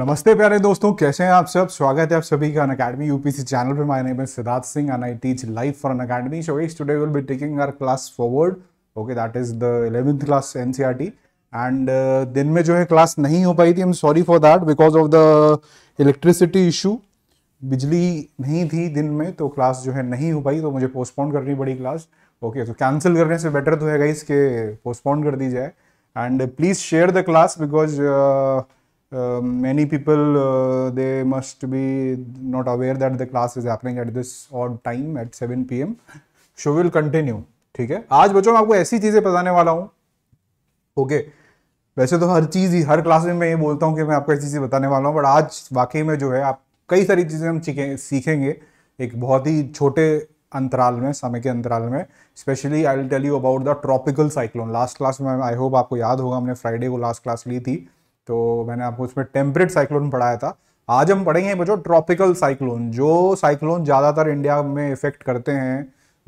नमस्ते प्यारे दोस्तों कैसे हैं आप सब स्वागत है आप सभी का अन अकेडमी यूपीसी चैनल पर my name Siddharth Singh and I teach life for Unacademy so as today will be taking our class forward okay that is the eleventh class an and दिन में जो है क्लास नहीं हो पाई थी I am sorry for that because of the electricity issue बिजली नहीं थी दिन में तो क्लास जो है नहीं हो पाई तो मुझे पोस्टपोन करनी पड़ी क्लास ओके तो कैंसिल करने से बेटर तो है गाइस के पोस्टपोन कर दी जाए and please share the class because uh, many people uh, they must be not aware that the class is happening at this odd time at 7 pm show will continue ठीक है आज बच्चों मैं आपको ऐसी चीजें बताने वाला हूँ ओके okay. वैसे तो हर चीज ही हर क्लास में मैं ये बोलता हूँ कि मैं आपको ऐसी चीजें बताने वाला हूँ बट आज वाकई में जो है आप कई सारी चीजें हम सीखेंगे एक बहुत ही छोटे अंतराल में समय के अंतराल में specially I will tell you about the tropical cyclone last class में आई होप आपको याद होगा हमने फ्राइडे को लास्ट क्लास ली थी तो मैंने आपको उसमें टेम्परेट साइक्लोन पढ़ाया था आज हम पढ़ेंगे बच्चों ट्रॉपिकल साइक्लोन जो साइक्लोन ज़्यादातर इंडिया में इफेक्ट करते हैं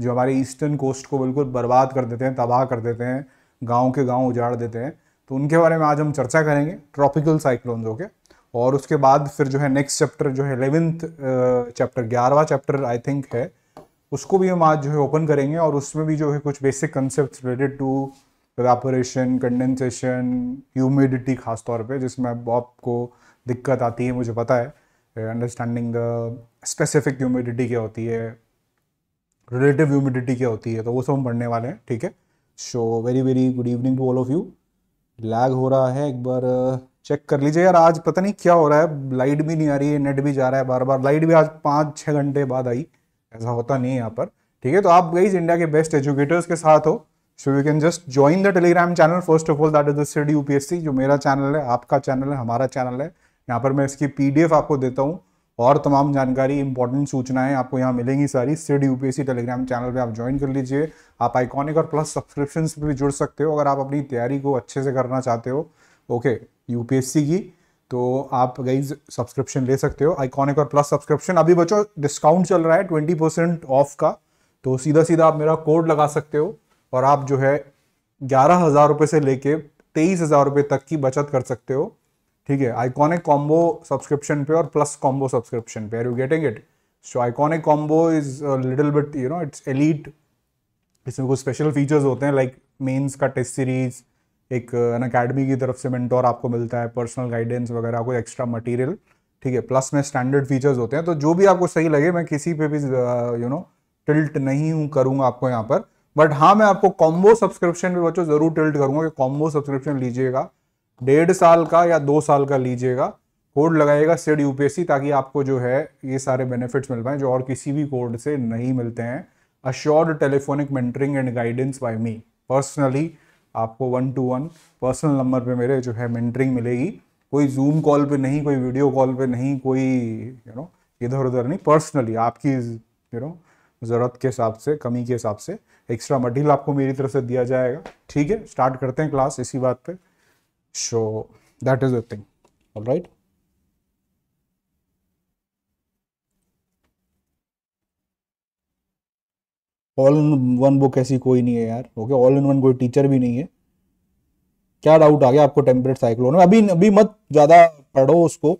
जो हमारे ईस्टर्न कोस्ट को बिल्कुल बर्बाद कर देते हैं तबाह कर देते हैं गाँव के गाँव उजाड़ देते हैं तो उनके बारे में आज हम चर्चा करेंगे ट्रॉपिकल साइक्लोन ओके और उसके बाद फिर जो है नेक्स्ट चैप्टर जो है एलेवेंथ चैप्टर ग्यारहवा चैप्टर आई थिंक है उसको भी हम आज जो है ओपन करेंगे और उसमें भी जो है कुछ basic concept related to evaporation condensation humidity खास तौर पे जिसमें आपको दिक्कत आती है मुझे पता है अंडरस्टैंडिंग द स्पेसिफिक ह्यूमिडिटी क्या होती है रिलेटिव ह्यूमिडिटी क्या होती है तो वो सब हम पढ़ने वाले हैं ठीक है so very very good evening to all of you lag हो रहा है एक बार चेक uh, कर लीजिए यार आज पता नहीं क्या हो रहा है लाइट भी नहीं आ रही है नेट भी जा रहा है बार बार लाइट भी आज पाँच छः घंटे बाद आई ऐसा होता नहीं है यहाँ पर ठीक है तो आप गई इंडिया के बेस्ट एजुकेटर्स के साथ हो so you can just join the Telegram channel first of all that is दिड यूपीएससी जो मेरा चैनल है आपका चैनल है हमारा चैनल है यहाँ पर मैं इसकी पीडीएफ आपको देता हूँ और तमाम जानकारी इंपॉर्टेंट सूचनाएं आपको यहाँ मिलेंगी सारी सिड यूपीएससी टेलीग्राम चैनल पे आप ज्वाइन कर लीजिए आप आइकॉनिक और प्लस सब्सक्रिप्शन पे भी जुड़ सकते हो अगर आप अपनी तैयारी को अच्छे से करना चाहते हो ओके यूपीएससी की तो आप गई सब्सक्रिप्शन ले सकते हो आइकॉनिक और प्लस सब्सक्रिप्शन अभी बच्चों डिस्काउंट चल रहा है ट्वेंटी परसेंट ऑफ का तो सीधा सीधा आप मेरा कोड लगा सकते हो और आप जो है ग्यारह हज़ार रुपये से लेके तेईस हज़ार रुपये तक की बचत कर सकते हो ठीक है आइकॉनिक कॉम्बो सब्सक्रिप्शन पे और प्लस कॉम्बो सब्सक्रिप्शन पे are you getting it so iconic combo is little bit you know it's elite इसमें कुछ स्पेशल फीचर्स होते हैं लाइक मेन्स का टेस्ट सीरीज एक एन अकेडमी की तरफ से मेंटोर आपको मिलता है पर्सनल गाइडेंस वगैरह कोई एक्स्ट्रा मटेरियल ठीक है प्लस में स्टैंडर्ड फीचर्स होते हैं तो जो भी आपको सही लगे मैं किसी पे भी यू नो टिल्ट नहीं हूँ करूँगा आपको यहाँ पर बट हाँ मैं आपको कॉम्बो सब्सक्रिप्शन भी बच्चों जरूर टिल्ट करूंगा कि कॉम्बो सब्सक्रिप्शन लीजिएगा डेढ़ साल का या दो साल का लीजिएगा कोड लगाइएगा सेड यूपीएससी ताकि आपको जो है ये सारे बेनिफिट्स मिल पाए जो और किसी भी कोड से नहीं मिलते हैं assured telephonic mentoring and guidance by me personally आपको one to one personal number पे मेरे जो है मेंटरिंग मिलेगी कोई जूम कॉल पे नहीं कोई वीडियो कॉल पे नहीं कोई यू नो इधर उधर नहीं पर्सनली आपकी यू नो ज़रूरत के हिसाब से कमी के हिसाब से एक्स्ट्रा मटेरियल आपको मेरी तरफ से दिया जाएगा ठीक है स्टार्ट करते हैं क्लास इसी बात पे so that is the thing all right all in one book ऐसी कोई नहीं है यार ओके ऑल इन वन कोई टीचर भी नहीं है क्या डाउट आ गया आपको टेम्परेट साइक्लोन में अभी अभी मत ज़्यादा पढ़ो उसको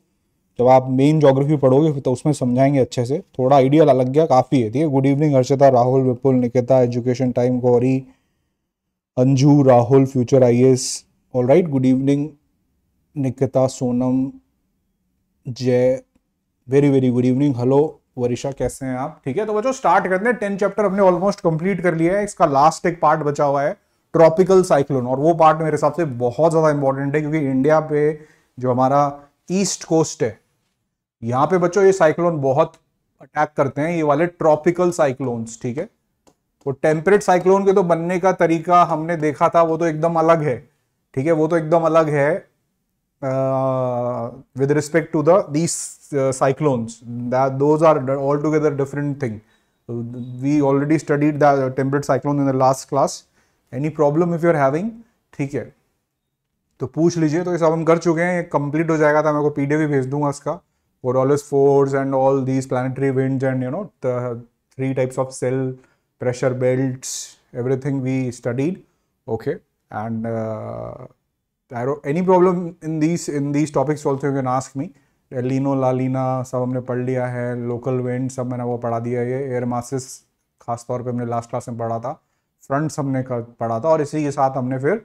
जब आप मेन जोग्राफी पढ़ोगे तो उसमें समझाएंगे अच्छे से थोड़ा आइडिया लग गया काफ़ी है ठीक है good evening Harshita Rahul Vipul Nikita education time Gauri Anju Rahul future I S all right good evening Nikita Sonam Jay very very good evening hello Varisha कैसे हैं आप ठीक है तो बच्चों स्टार्ट करते हैं टेन चैप्टर हमने ऑलमोस्ट कंप्लीट कर लिया है इसका लास्ट एक पार्ट बचा हुआ है ट्रॉपिकल साइक्लोन और वो पार्ट मेरे हिसाब से बहुत ज़्यादा इंपॉर्टेंट है क्योंकि इंडिया पे जो हमारा ईस्ट कोस्ट है यहां पे बच्चों ये साइक्लोन बहुत अटैक करते हैं ये वाले ट्रॉपिकल साइक्लोन्स ठीक है वो टेम्परेट साइक्लोन के तो बनने का तरीका हमने देखा था वो तो एकदम अलग है ठीक है वो तो एकदम अलग है with respect to these cyclones those are all together different thing we already studied the temperate cyclone in the last class any problem if you are having ठीक है तो पूछ लीजिए तो ये सब हम कर चुके हैं कंप्लीट हो जाएगा था मैं को पीडीएफ भी भेज दूंगा इसका Borealis force and all these planetary winds and you know the three types of cell pressure belts, everything we studied. Okay, and uh, any problem in these in these topics also you can ask me. El Nino La Nina सब हमने पढ़ लिया है local wind सब मैंने वो पढ़ा दिया है एयर मासिस खास तौर पे हमने लास्ट क्लास में पढ़ा था फ्रंट्स हमने पढ़ा था और इसी के साथ हमने फिर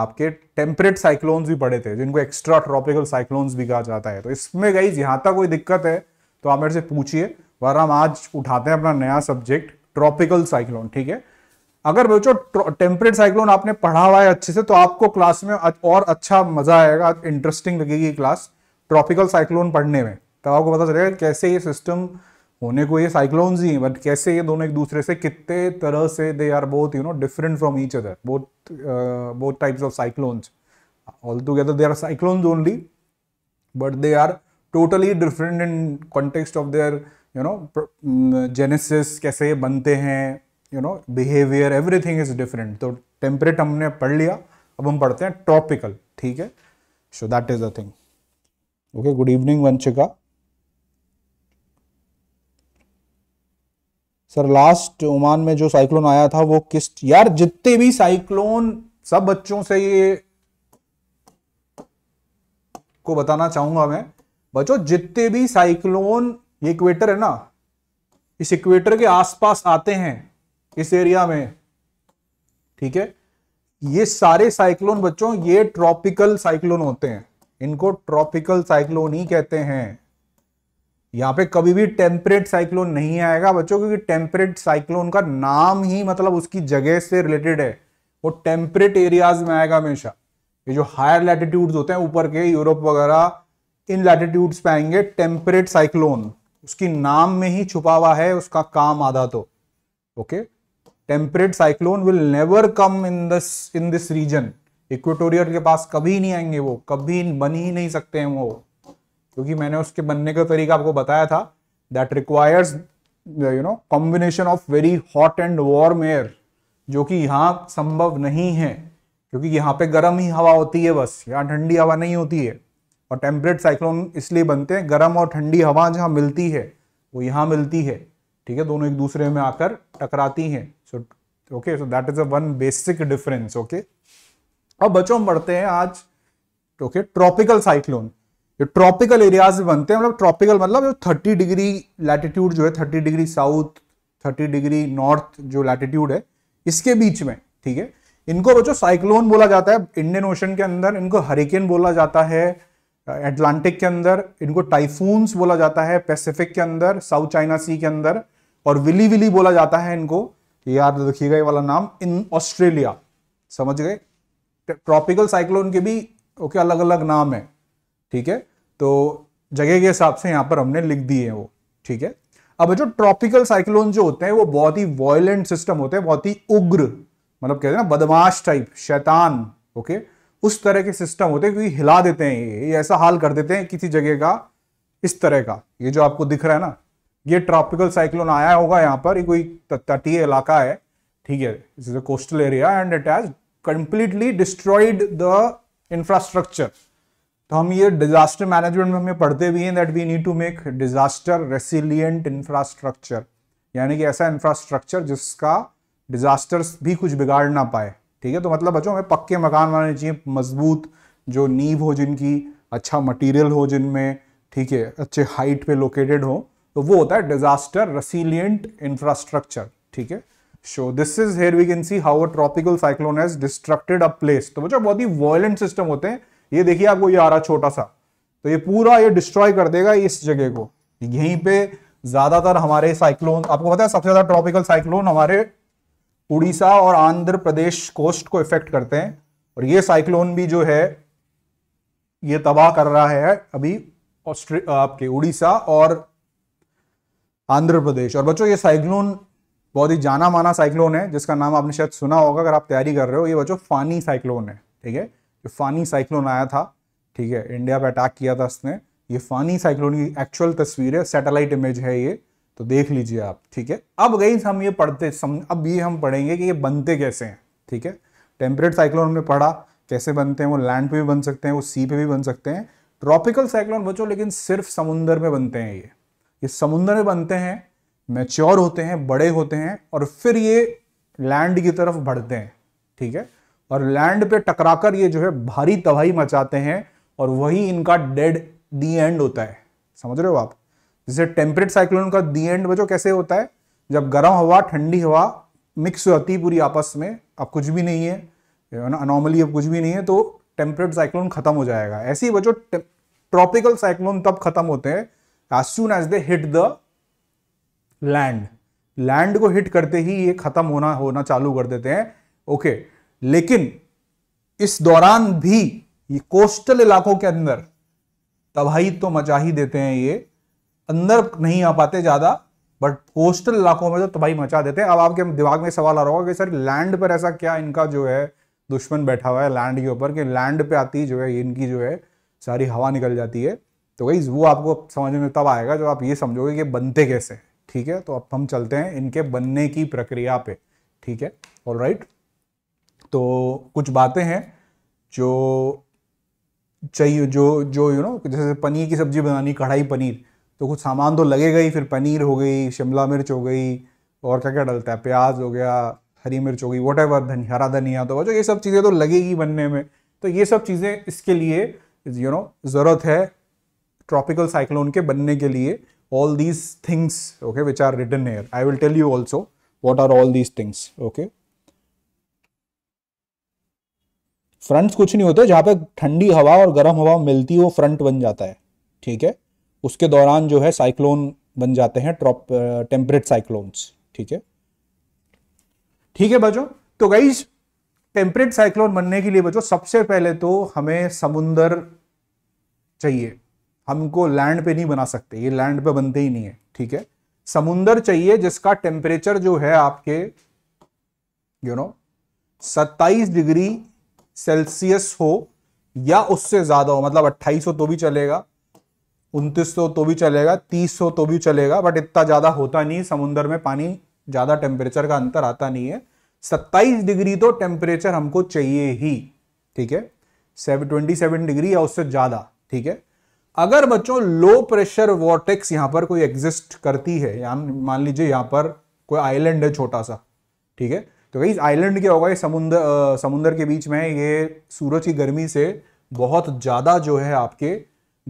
आपके टेम्परेट साइक्लोन्स भी पड़े थे जिनको एक्स्ट्रा ट्रॉपिकल साइक्लोन्स भी कहा जाता है तो इसमें गई यहाँ तक कोई दिक्कत है तो आप मेरे से पूछिए वर हम आज उठाते हैं अपना नया सब्जेक्ट ट्रॉपिकल साइक्लोन ठीक है अगर बोचो टेम्परेट साइक्लोन आपने पढ़ा हुआ है अच्छे से तो आपको क्लास में और अच्छा मजा आएगा इंटरेस्टिंग लगेगी क्लास ट्रॉपिकल साइक्लोन पढ़ने में तब तो आपको पता चलेगा कैसे ये सिस्टम होने को ये साइक्लोन्स ही हैं बट कैसे ये दोनों एक दूसरे से कितने तरह से they are both you know different from each other both both types of cyclones all together they are cyclones only but they are totally different in context of their you know genesis कैसे ये बनते हैं you know behaviour everything is different तो temperate हमने पढ़ लिया अब हम पढ़ते हैं टॉपिकल ठीक है so that is a thing okay good evening Vanshika sir last Oman में जो साइक्लोन आया था वो किस यार जितने भी साइक्लोन सब बच्चों से ये को बताना चाहूंगा मैं बच्चों जितने भी साइक्लोन ये इक्वेटर है ना इस इक्वेटर के आसपास आते हैं इस एरिया में ठीक है ये सारे साइक्लोन बच्चों ये ट्रॉपिकल साइक्लोन होते हैं इनको ट्रॉपिकल साइक्लोन ही कहते हैं यहाँ पे कभी भी टेम्परेट साइक्लोन नहीं आएगा बच्चों क्योंकि टेम्परेट साइक्लोन का नाम ही मतलब उसकी जगह से रिलेटेड है वो टेम्परेट एरियाज में आएगा हमेशा ये जो हायर लैटिट्यूड्स होते हैं ऊपर के यूरोप वगैरह इन लैटिट्यूड्स पे आएंगे टेम्परेट साइक्लोन उसकी नाम में ही छुपा हुआ है उसका काम आधा तो okay temperate cyclone will never come in this in this region equatorial के पास कभी नहीं आएंगे वो कभी बन ही नहीं सकते हैं वो क्योंकि मैंने उसके बनने का तरीका आपको बताया था that requires you know combination of very hot and warm air जो कि यहाँ संभव नहीं है क्योंकि यहाँ पे गर्म ही हवा होती है बस यहाँ ठंडी हवा नहीं होती है और टेम्परेट साइक्लोन इसलिए बनते हैं गर्म और ठंडी हवा जहाँ मिलती है वो यहाँ मिलती है ठीक है दोनों एक दूसरे में आकर टकराती हैं so okay so that is a one basic difference okay अब बच्चों हम बढ़ते हैं आज ओके ट्रॉपिकल साइक्लोन जो ट्रॉपिकल एरियाज में बनते हैं मतलब ट्रॉपिकल मतलब जो थर्टी डिग्री लैटिट्यूड जो है thirty degree south thirty degree north जो लैटिट्यूड है इसके बीच में ठीक है इनको बच्चों साइक्लोन बोला जाता है इंडियन ओशन के अंदर इनको हरिकेन बोला जाता है एटलांटिक के अंदर इनको टाइफून्स बोला जाता है पैसिफिक के अंदर साउथ चाइना सी के अंदर और विली विली बोला जाता है इनको याद रखिएगा ये वाला नाम इन ऑस्ट्रेलिया समझ गए ट्रॉपिकल साइक्लोन के भी ओके अलग अलग नाम है ठीक है तो जगह के हिसाब से यहां पर हमने लिख दिए हैं वो ठीक है अब जो ट्रॉपिकल साइक्लोन जो होते हैं वो बहुत ही वॉयलेंट सिस्टम होते हैं बहुत ही उग्र मतलब कहते हैं ना बदमाश टाइप शैतान ओके उस तरह के सिस्टम होते हैं क्योंकि हिला देते हैं ये ऐसा हाल कर देते हैं किसी जगह का इस तरह का ये जो आपको दिख रहा है ना ये ट्रॉपिकल साइक्लोन आया होगा यहाँ पर ये कोई तटीय इलाका है ठीक है coastal area and it has completely destroyed the infrastructure तो हम ये डिजास्टर मैनेजमेंट में हमें पढ़ते भी हैं that we need to make disaster resilient infrastructure यानी कि ऐसा इंफ्रास्ट्रक्चर जिसका डिजास्टर्स भी कुछ बिगाड़ ना पाए ठीक है तो मतलब बच्चों हमें पक्के मकान बनाने चाहिए मजबूत जो नींव हो जिनकी अच्छा मटेरियल हो जिनमें ठीक है अच्छे हाइट पे लोकेटेड हो तो वो होता है डिजास्टर रेसिलियंट इंफ्रास्ट्रक्चर ठीक है so this is here we can see how a tropical cyclone has destructed a place तो बच्चों बहुत ही वॉयलेंट सिस्टम होते हैं ये देखिए आपको ये आ रहा छोटा सा तो ये पूरा ये डिस्ट्रॉय कर देगा इस जगह को यहीं पे ज्यादातर हमारे साइक्लोन आपको पता है सबसे ज्यादा ट्रॉपिकल साइक्लोन हमारे उड़ीसा और आंध्र प्रदेश कोस्ट को इफेक्ट करते हैं और ये साइक्लोन भी जो है ये तबाह कर रहा है अभी ऑस्ट्रे आपके उड़ीसा और आंध्र प्रदेश और बच्चों ये साइक्लोन बहुत ही जाना माना साइक्लोन है जिसका नाम आपने शायद सुना होगा अगर आप तैयारी कर रहे हो ये बच्चों फानी साइक्लोन है ठीक है ये फानी साइक्लोन आया था ठीक है इंडिया पे अटैक किया था उसने ये फानी साइक्लोन की एक्चुअल तस्वीर है सैटेलाइट इमेज है ये तो देख लीजिए आप ठीक है अब गई हम ये पढ़ते सम, अब ये हम पढ़ेंगे कि ये बनते कैसे हैं ठीक है टेम्परेट साइक्लोन हमने पढ़ा कैसे बनते हैं वो लैंड पे भी बन सकते हैं वो सी पे भी बन सकते हैं ट्रॉपिकल साइक्लोन बचो लेकिन सिर्फ समुंदर में बनते हैं ये ये समुंदर में बनते हैं मेच्योर होते हैं बड़े होते हैं और फिर ये लैंड की तरफ बढ़ते हैं ठीक है और लैंड पे टकराकर ये जो है भारी तबाही मचाते हैं और वही इनका डेड दी एंड होता है समझ रहे हो आप जैसे टेम्परेट साइक्लोन का दी एंड बजो कैसे होता है जब गर्म हवा ठंडी हवा मिक्स होती पूरी आपस में अब कुछ भी नहीं है अनोमली अब कुछ भी नहीं है तो टेम्परेट साइक्लोन खत्म हो जाएगा ऐसे ही बचो ट्रॉपिकल साइक्लोन तब खत्म होते हैं as soon as they hit the land land को हिट करते ही ये खत्म होना होना चालू कर देते हैं ओके okay, लेकिन इस दौरान भी ये कोस्टल इलाकों के अंदर तबाही तो मचा ही देते हैं ये अंदर नहीं आ पाते ज़्यादा बट कोस्टल इलाकों में तो तबाही मचा देते हैं अब आपके दिमाग में सवाल आ रहा होगा कि सर लैंड पर ऐसा क्या इनका जो है दुश्मन बैठा हुआ है लैंड के ऊपर कि लैंड पे आती जो है इनकी जो है सारी हवा निकल जाती है तो वही वो आपको समझ में तब आएगा जब आप ये समझोगे कि बनते कैसे ठीक है तो अब हम चलते हैं इनके बनने की प्रक्रिया पे ठीक है ऑल राइट तो कुछ बातें हैं जो चाहिए जो जो यू नो जैसे पनीर की सब्ज़ी बनानी कढ़ाई पनीर तो कुछ सामान तो लगेगा ही फिर पनीर हो गई शिमला मिर्च हो गई और क्या क्या डलता है प्याज हो गया हरी मिर्च हो गई वट एवर धन हरा धनिया तो जो ये सब चीज़ें तो लगेगी बनने में तो ये सब चीज़ें इसके लिए यू नो ज़रूरत है ट्रॉपिकल साइक्लोन के बनने के लिए all these things okay which are written here I will tell you also what are all these things okay fronts कुछ नहीं होते जहां पे ठंडी हवा और गर्म हवा मिलती है वो फ्रंट बन जाता है ठीक है उसके दौरान जो है साइक्लोन बन जाते हैं ट्रॉप टेम्परेट साइक्लोन्स ठीक है ठीक है बच्चों तो गाइज टेम्परेट साइक्लोन बनने के लिए बच्चों सबसे पहले तो हमें समुंदर चाहिए हमको लैंड पे नहीं बना सकते ये लैंड पे बनते ही नहीं है ठीक है समुंदर चाहिए जिसका टेम्परेचर जो है आपके यू नो सत्ताईस डिग्री सेल्सियस हो या उससे ज़्यादा हो मतलब अट्ठाईस तो भी चलेगा उनतीस तो भी चलेगा तीस तो भी चलेगा बट इतना ज़्यादा होता नहीं समुद्र में पानी ज़्यादा टेम्परेचर का अंतर आता नहीं है सत्ताईस डिग्री तो टेम्परेचर हमको चाहिए ही ठीक है सेवन ट्वेंटी सेवन डिग्री या उससे ज़्यादा ठीक है अगर बच्चों लो प्रेशर वॉटेक्स यहां पर कोई एग्जिस्ट करती है मान लीजिए यहां पर कोई आइलैंड है छोटा सा ठीक है तो गई आइलैंड क्या होगा ये समुद्र समुंदर के बीच में ये सूरज की गर्मी से बहुत ज़्यादा जो है आपके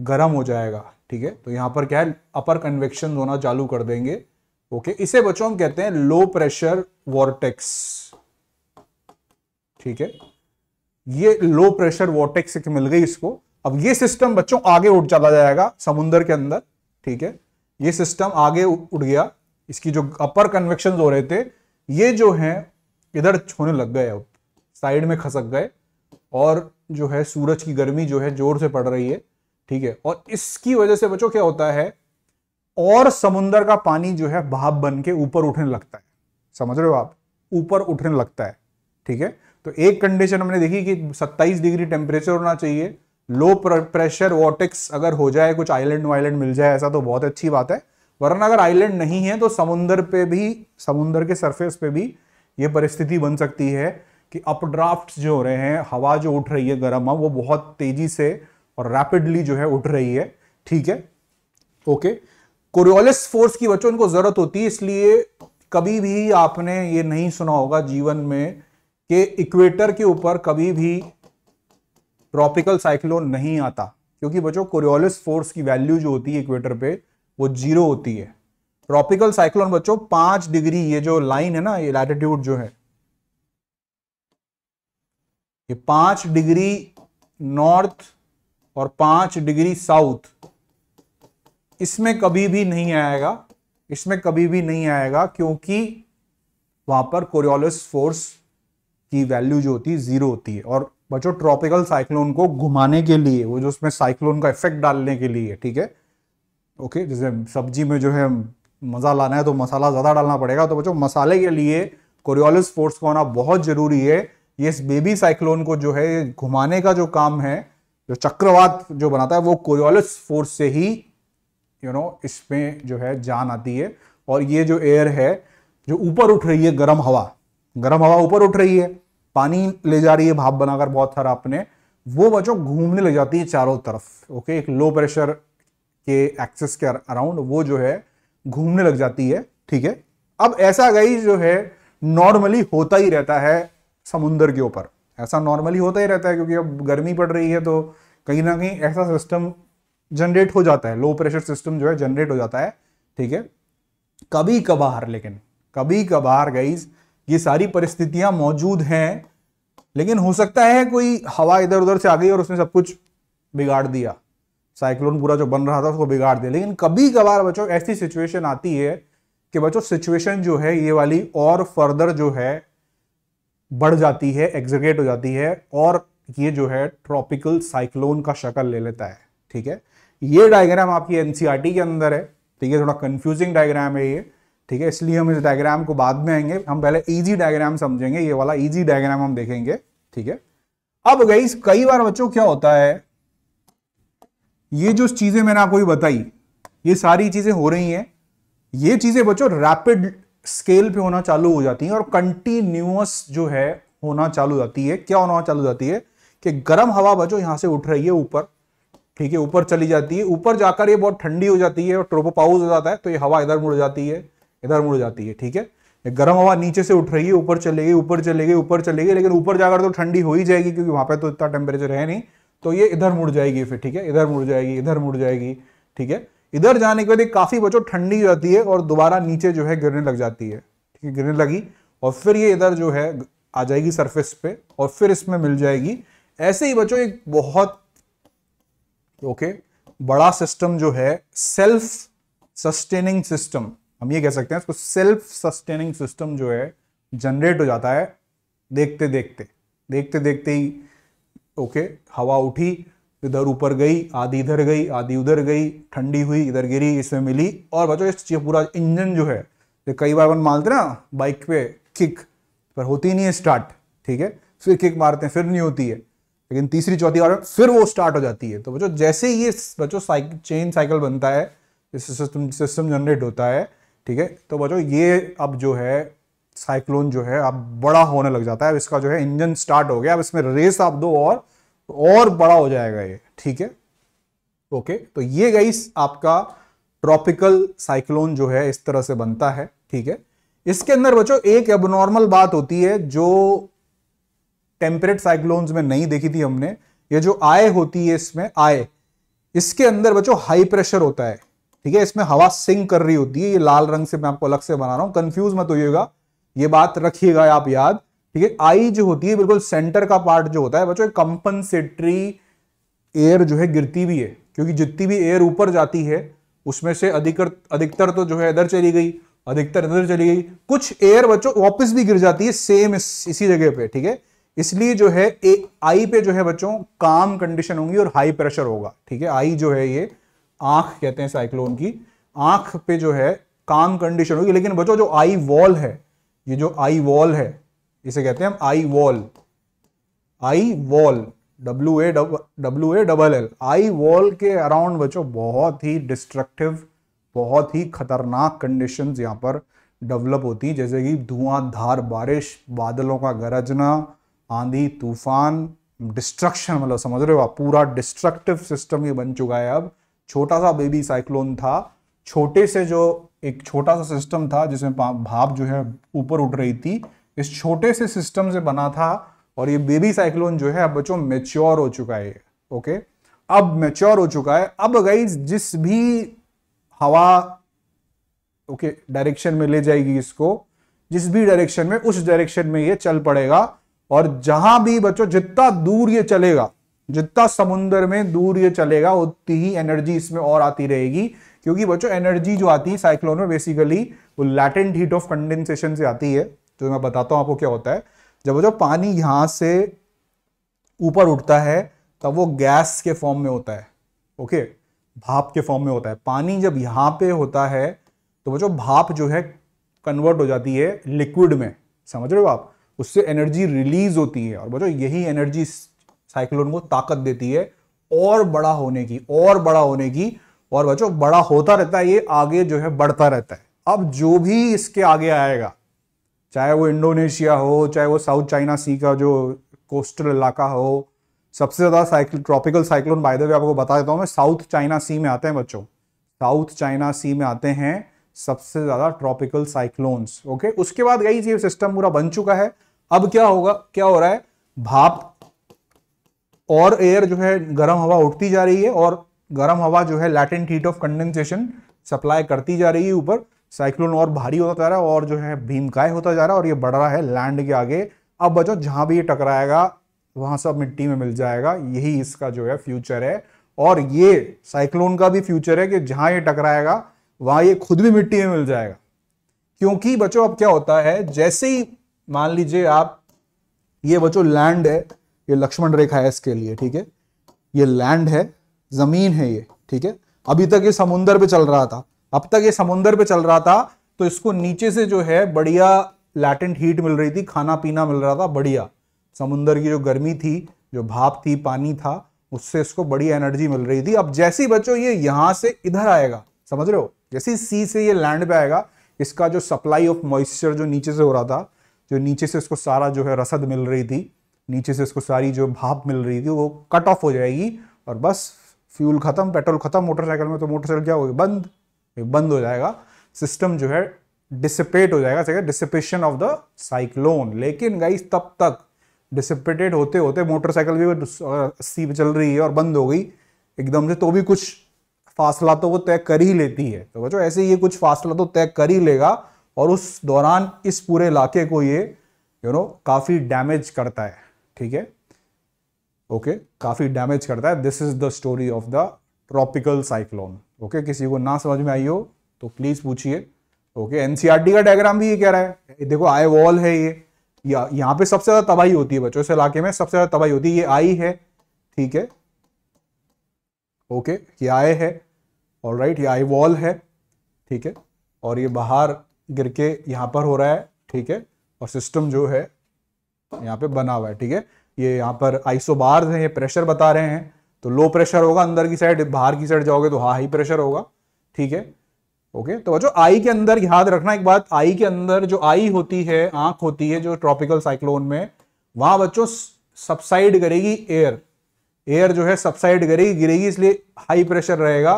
गर्म हो जाएगा ठीक है तो यहाँ पर क्या है अपर कन्वेक्शन होना चालू कर देंगे ओके इसे बच्चों हम कहते हैं लो प्रेशर वॉर्टेक्स ठीक है ये लो प्रेशर वॉर्टेक्स मिल गई इसको अब ये सिस्टम बच्चों आगे उठ चला जाएगा समुंदर के अंदर ठीक है ये सिस्टम आगे उठ गया इसकी जो अपर कन्वेक्शन हो रहे थे ये जो है इधर छोने लग गए अब साइड में खसक गए और जो है सूरज की गर्मी जो है जोर से पड़ रही है ठीक है और इसकी वजह से बच्चों क्या होता है और समुंदर का पानी जो है भाप बन के ऊपर उठने लगता है समझ रहे हो आप ऊपर उठने लगता है ठीक है तो एक कंडीशन हमने देखी कि 27 डिग्री टेम्परेचर होना चाहिए लो प्रेशर वॉटिक्स अगर हो जाए कुछ आइलैंड वाइलैंड मिल जाए ऐसा तो बहुत अच्छी बात है वरना अगर आइलैंड नहीं है तो समुन्दर पे भी समुन्दर के सरफेस पे भी ये परिस्थिति बन सकती है कि अपड्राफ्ट जो हो रहे हैं हवा जो उठ रही है गर्म वो बहुत तेजी से और रैपिडली जो है उठ रही है ठीक है ओके कोरियोलिस फोर्स की बच्चों इनको जरूरत होती है इसलिए कभी भी आपने ये नहीं सुना होगा जीवन में कि इक्वेटर के ऊपर कभी भी ट्रॉपिकल साइक्लोन नहीं आता क्योंकि बच्चों कोरियोलिस फोर्स की वैल्यू जो होती है इक्वेटर पे वो जीरो होती है ट्रॉपिकल साइक्लोन बच्चों पांच डिग्री ये जो लाइन है ना ये लैटिट्यूड जो है ये पांच डिग्री नॉर्थ और पांच डिग्री साउथ इसमें कभी भी नहीं आएगा इसमें कभी भी नहीं आएगा क्योंकि वहां पर कोरियोलिस फोर्स की वैल्यू जो होती है जीरो होती है और बच्चों ट्रॉपिकल साइक्लोन को घुमाने के लिए वो जो उसमें साइक्लोन का इफेक्ट डालने के लिए ठीक है ओके जैसे सब्जी में जो है मज़ा लाना है तो मसाला ज़्यादा डालना पड़ेगा तो बच्चों मसाले के लिए कोरियोलिस फोर्स को होना बहुत ज़रूरी है ये इस बेबी साइक्लोन को जो है घुमाने का जो काम है जो चक्रवात जो बनाता है वो कोरियोलिस फोर्स से ही यू you नो know, इसमें जो है जान आती है और ये जो एयर है जो ऊपर उठ रही है गर्म हवा गर्म हवा ऊपर उठ रही है पानी ले जा रही है भाप बनाकर बहुत सारा अपने वो बच्चों घूमने लग जाती है चारों तरफ ओके एक लो प्रेशर के एक्सेस के अराउंड वो जो है घूमने लग जाती है ठीक है अब ऐसा गई जो है नॉर्मली होता ही रहता है समुंदर के ऊपर ऐसा नॉर्मली होता ही रहता है क्योंकि अब गर्मी पड़ रही है तो कहीं ना कहीं ऐसा सिस्टम जनरेट हो जाता है लो प्रेशर सिस्टम जो है जनरेट हो जाता है ठीक है कभी कभार लेकिन कभी कभार गईज ये सारी परिस्थितियां मौजूद हैं लेकिन हो सकता है कोई हवा इधर उधर से आ गई और उसने सब कुछ बिगाड़ दिया साइक्लोन पूरा जो बन रहा था उसको बिगाड़ दिया लेकिन कभी कभार बच्चों ऐसी सिचुएशन आती है कि बच्चों सिचुएशन जो है ये वाली और फर्दर जो है बढ़ जाती है एग्जगेट हो जाती है और ये जो है ट्रॉपिकल साइक्लोन का शक्ल ले लेता है ठीक है ये डायग्राम आपकी एनसीईआरटी e के अंदर है ठीक है थोड़ा कंफ्यूजिंग डायग्राम है ये ठीक है इसलिए हम इस डायग्राम को बाद में आएंगे हम पहले इजी डायग्राम समझेंगे ये वाला इजी डायग्राम हम देखेंगे ठीक है अब गई कई बार बच्चों क्या होता है ये जो चीज़ें मैंने आपको बताई ये सारी चीज़ें हो रही हैं ये चीज़ें बच्चों रैपिड स्केल पे होना चालू हो जाती हैं और कंटिन्यूस जो है होना चालू जाती है क्या होना चालू जाती है कि गर्म हवा बचो यहां से उठ रही है ऊपर ठीक है ऊपर चली जाती है ऊपर जाकर ये बहुत ठंडी हो जाती है और ट्रोपोपाउज हो जाता है तो ये हवा इधर मुड़ जाती है इधर मुड़ जाती है ठीक है गर्म हवा नीचे से उठ रही है ऊपर चलेगी ऊपर चलेगी ऊपर चलेगी लेकिन ऊपर जाकर तो ठंडी हो ही जाएगी क्योंकि वहां पर तो इतना टेम्परेचर है नहीं तो ये इधर मुड़ जाएगी फिर ठीक है इधर मुड़ जाएगी इधर मुड़ जाएगी ठीक है इधर जाने के बाद ये काफ़ी बच्चों ठंडी हो जाती है और दोबारा नीचे जो है गिरने लग जाती है ठीक है गिरने लगी और फिर ये इधर जो है आ जाएगी सरफेस पे और फिर इसमें मिल जाएगी ऐसे ही बच्चों एक बहुत ओके बड़ा सिस्टम जो है सेल्फ सस्टेनिंग सिस्टम हम ये कह सकते हैं इसको सेल्फ सस्टेनिंग सिस्टम जो है जनरेट हो जाता है देखते देखते देखते देखते ही ओके हवा उठी इधर ऊपर गई आधी इधर गई आधी उधर गई ठंडी हुई इधर गिरी इसमें मिली और बचो इस पूरा इंजन जो है जो कई बार अपन मालते ना बाइक पे किक पर होती नहीं है स्टार्ट ठीक है फिर किक मारते हैं फिर नहीं होती है लेकिन तीसरी चौथी बार फिर वो स्टार्ट हो जाती है तो बच्चों जैसे ये बच्चों साइकिल चेन साइकिल बनता है सिस्टम सिस्टम जनरेट होता है ठीक है तो बच्चों ये अब जो है साइक्लोन जो है अब बड़ा होने लग जाता है अब इसका जो है इंजन स्टार्ट हो गया अब इसमें रेस आप दो और और बड़ा हो जाएगा ये ठीक है ओके तो ये गई आपका ट्रॉपिकल साइक्लोन जो है इस तरह से बनता है ठीक है इसके अंदर बच्चों एक एबनॉर्मल बात होती है जो टेम्परेट साइक्लोन्स में नहीं देखी थी हमने ये जो आय होती है इसमें आय इसके अंदर बच्चों हाई प्रेशर होता है ठीक है इसमें हवा सिंक कर रही होती है ये लाल रंग से मैं आपको अलग से बना रहा हूं कंफ्यूज मत होइएगा ये बात रखिएगा आप याद ठीक है आई जो होती है बिल्कुल सेंटर का पार्ट जो होता है बच्चों कंपनसेटरी एयर जो है गिरती भी है क्योंकि जितनी भी एयर ऊपर जाती है उसमें से अधिकतर अधिकतर तो जो है इधर चली गई अधिकतर इधर चली गई कुछ एयर बच्चों वापस भी गिर जाती है सेम इस, इसी जगह पे ठीक है इसलिए जो है ए, आई पे जो है बच्चों काम कंडीशन होंगी और हाई प्रेशर होगा ठीक है आई जो है ये आंख कहते हैं साइक्लोन की आंख पे जो है काम कंडीशन होगी लेकिन बच्चों जो आई वॉल है ये जो आई वॉल है इसे कहते हैं हम eye wall eye wall W A W A double L eye wall के अराउंड बच्चों बहुत ही डिस्ट्रक्टिव बहुत ही खतरनाक कंडीशंस यहाँ पर डेवलप होती हैं जैसे कि धुआंधार बारिश बादलों का गरजना आंधी तूफान डिस्ट्रक्शन मतलब समझ रहे हो आप पूरा डिस्ट्रक्टिव सिस्टम ये बन चुका है अब छोटा सा बेबी साइक्लोन था छोटे से जो एक छोटा सा सिस्टम था जिसमें भाप जो है ऊपर उठ रही थी इस छोटे से सिस्टम से बना था और ये बेबी साइक्लोन जो है अब बच्चों मेच्योर हो चुका है ओके अब मेच्योर हो चुका है अब गई जिस भी हवा ओके डायरेक्शन में ले जाएगी इसको जिस भी डायरेक्शन में उस डायरेक्शन में ये चल पड़ेगा और जहां भी बच्चों जितना दूर ये चलेगा जितना समुन्द्र में दूर ये चलेगा उतनी ही एनर्जी इसमें और आती रहेगी क्योंकि बच्चों एनर्जी जो आती है साइक्लोन में बेसिकली वो लैटेंट हीट ऑफ कंडेंसेशन से आती है जो तो मैं बताता हूँ आपको क्या होता है जब बच्चों पानी यहाँ से ऊपर उठता है तब वो गैस के फॉर्म में होता है ओके भाप के फॉर्म में होता है पानी जब यहाँ पे होता है तो बच्चों भाप जो है कन्वर्ट हो जाती है लिक्विड में समझ रहे हो आप उससे एनर्जी रिलीज होती है और बच्चों यही एनर्जी साइक्लोन को ताकत देती है और बड़ा होने की और बड़ा होने की और बच्चों बड़ा होता रहता है ये आगे जो है बढ़ता रहता है अब जो भी इसके आगे आएगा चाहे वो इंडोनेशिया हो चाहे वो साउथ चाइना सी का जो कोस्टल इलाका हो सबसे ज़्यादा cycle tropical cyclone by the way आपको बता देता हूँ मैं साउथ चाइना सी में आते हैं बच्चों साउथ चाइना सी में आते हैं सबसे ज़्यादा ट्रॉपिकल साइक्लोन्स ओके उसके बाद गई चीज सिस्टम पूरा बन चुका है अब क्या होगा क्या हो रहा है भाप और एयर जो है गर्म हवा उठती जा रही है और गर्म हवा जो है latent heat of condensation supply करती जा रही है ऊपर साइक्लोन और भारी होता जा रहा है और जो है भीमकाय होता जा रहा है और ये बढ़ रहा है लैंड के आगे अब बचो जहाँ भी ये टकराएगा वहाँ सब मिट्टी में मिल जाएगा यही इसका जो है फ्यूचर है और ये साइक्लोन का भी फ्यूचर है कि जहाँ ये टकराएगा वहाँ ये खुद भी मिट्टी में मिल जाएगा क्योंकि बच्चों अब क्या होता है जैसे ही मान लीजिए आप ये बच्चों लैंड है ये लक्ष्मण रेखा है इसके लिए ठीक है ये लैंड है ज़मीन है ये ठीक है अभी तक ये समुन्दर पे चल रहा था अब तक ये समुन्दर पे चल रहा था तो इसको नीचे से जो है बढ़िया लैटेंट हीट मिल रही थी खाना पीना मिल रहा था बढ़िया समुन्दर की जो गर्मी थी जो भाप थी पानी था उससे इसको बड़ी एनर्जी मिल रही थी अब जैसे ही बच्चों ये यहाँ से इधर आएगा समझ रहे हो जैसे ही सी से ये लैंड पे आएगा इसका जो सप्लाई ऑफ मॉइस्चर जो नीचे से हो रहा था जो नीचे से इसको सारा जो है रसद मिल रही थी नीचे से इसको सारी जो भाप मिल रही थी वो कट ऑफ हो जाएगी और बस फ्यूल खत्म पेट्रोल खत्म मोटरसाइकिल में तो मोटरसाइकिल क्या होगी बंद बंद हो जाएगा सिस्टम जो है डिसिपेट हो जाएगा डिसिपेशन ऑफ द साइक्लोन लेकिन गाइस तब तक डिसिपेटेड होते होते मोटरसाइकिल भी अस्सी पे चल रही है और बंद हो गई एकदम से तो भी कुछ फासला तो वो तय कर ही लेती है तो बच्चों ऐसे ये कुछ फासला तो तय कर ही लेगा और उस दौरान इस पूरे इलाके को ये यू you नो know, काफ़ी डैमेज करता है ठीक है ओके काफ़ी डैमेज करता है this is the story of the tropical cyclone okay किसी को ना समझ में आई हो तो प्लीज़ पूछिए ओके एनसीआरटी e का डायग्राम भी ये कह रहा है देखो आई वॉल है ये यहाँ पे सबसे ज़्यादा तबाही होती है बच्चों इस इलाके में सबसे ज़्यादा तबाही होती है ये आई है ठीक है ओके ये आय है और राइट ये आई वॉल है ठीक है और ये बाहर गिर के यहाँ पर हो रहा है ठीक है और सिस्टम जो है यहाँ पे बना हुआ है ठीक है ये यहाँ पर आइसोबार्स हैं ये प्रेशर बता रहे हैं तो लो प्रेशर होगा अंदर की साइड बाहर की साइड जाओगे तो हाई प्रेशर होगा ठीक है ओके तो जो आई के अंदर याद रखना एक बात आई के अंदर जो आई होती है आंख होती है जो ट्रॉपिकल साइक्लोन में वहां बच्चों सबसाइड करेगी एयर एयर जो है सबसाइड करेगी गिरेगी इसलिए हाई प्रेशर रहेगा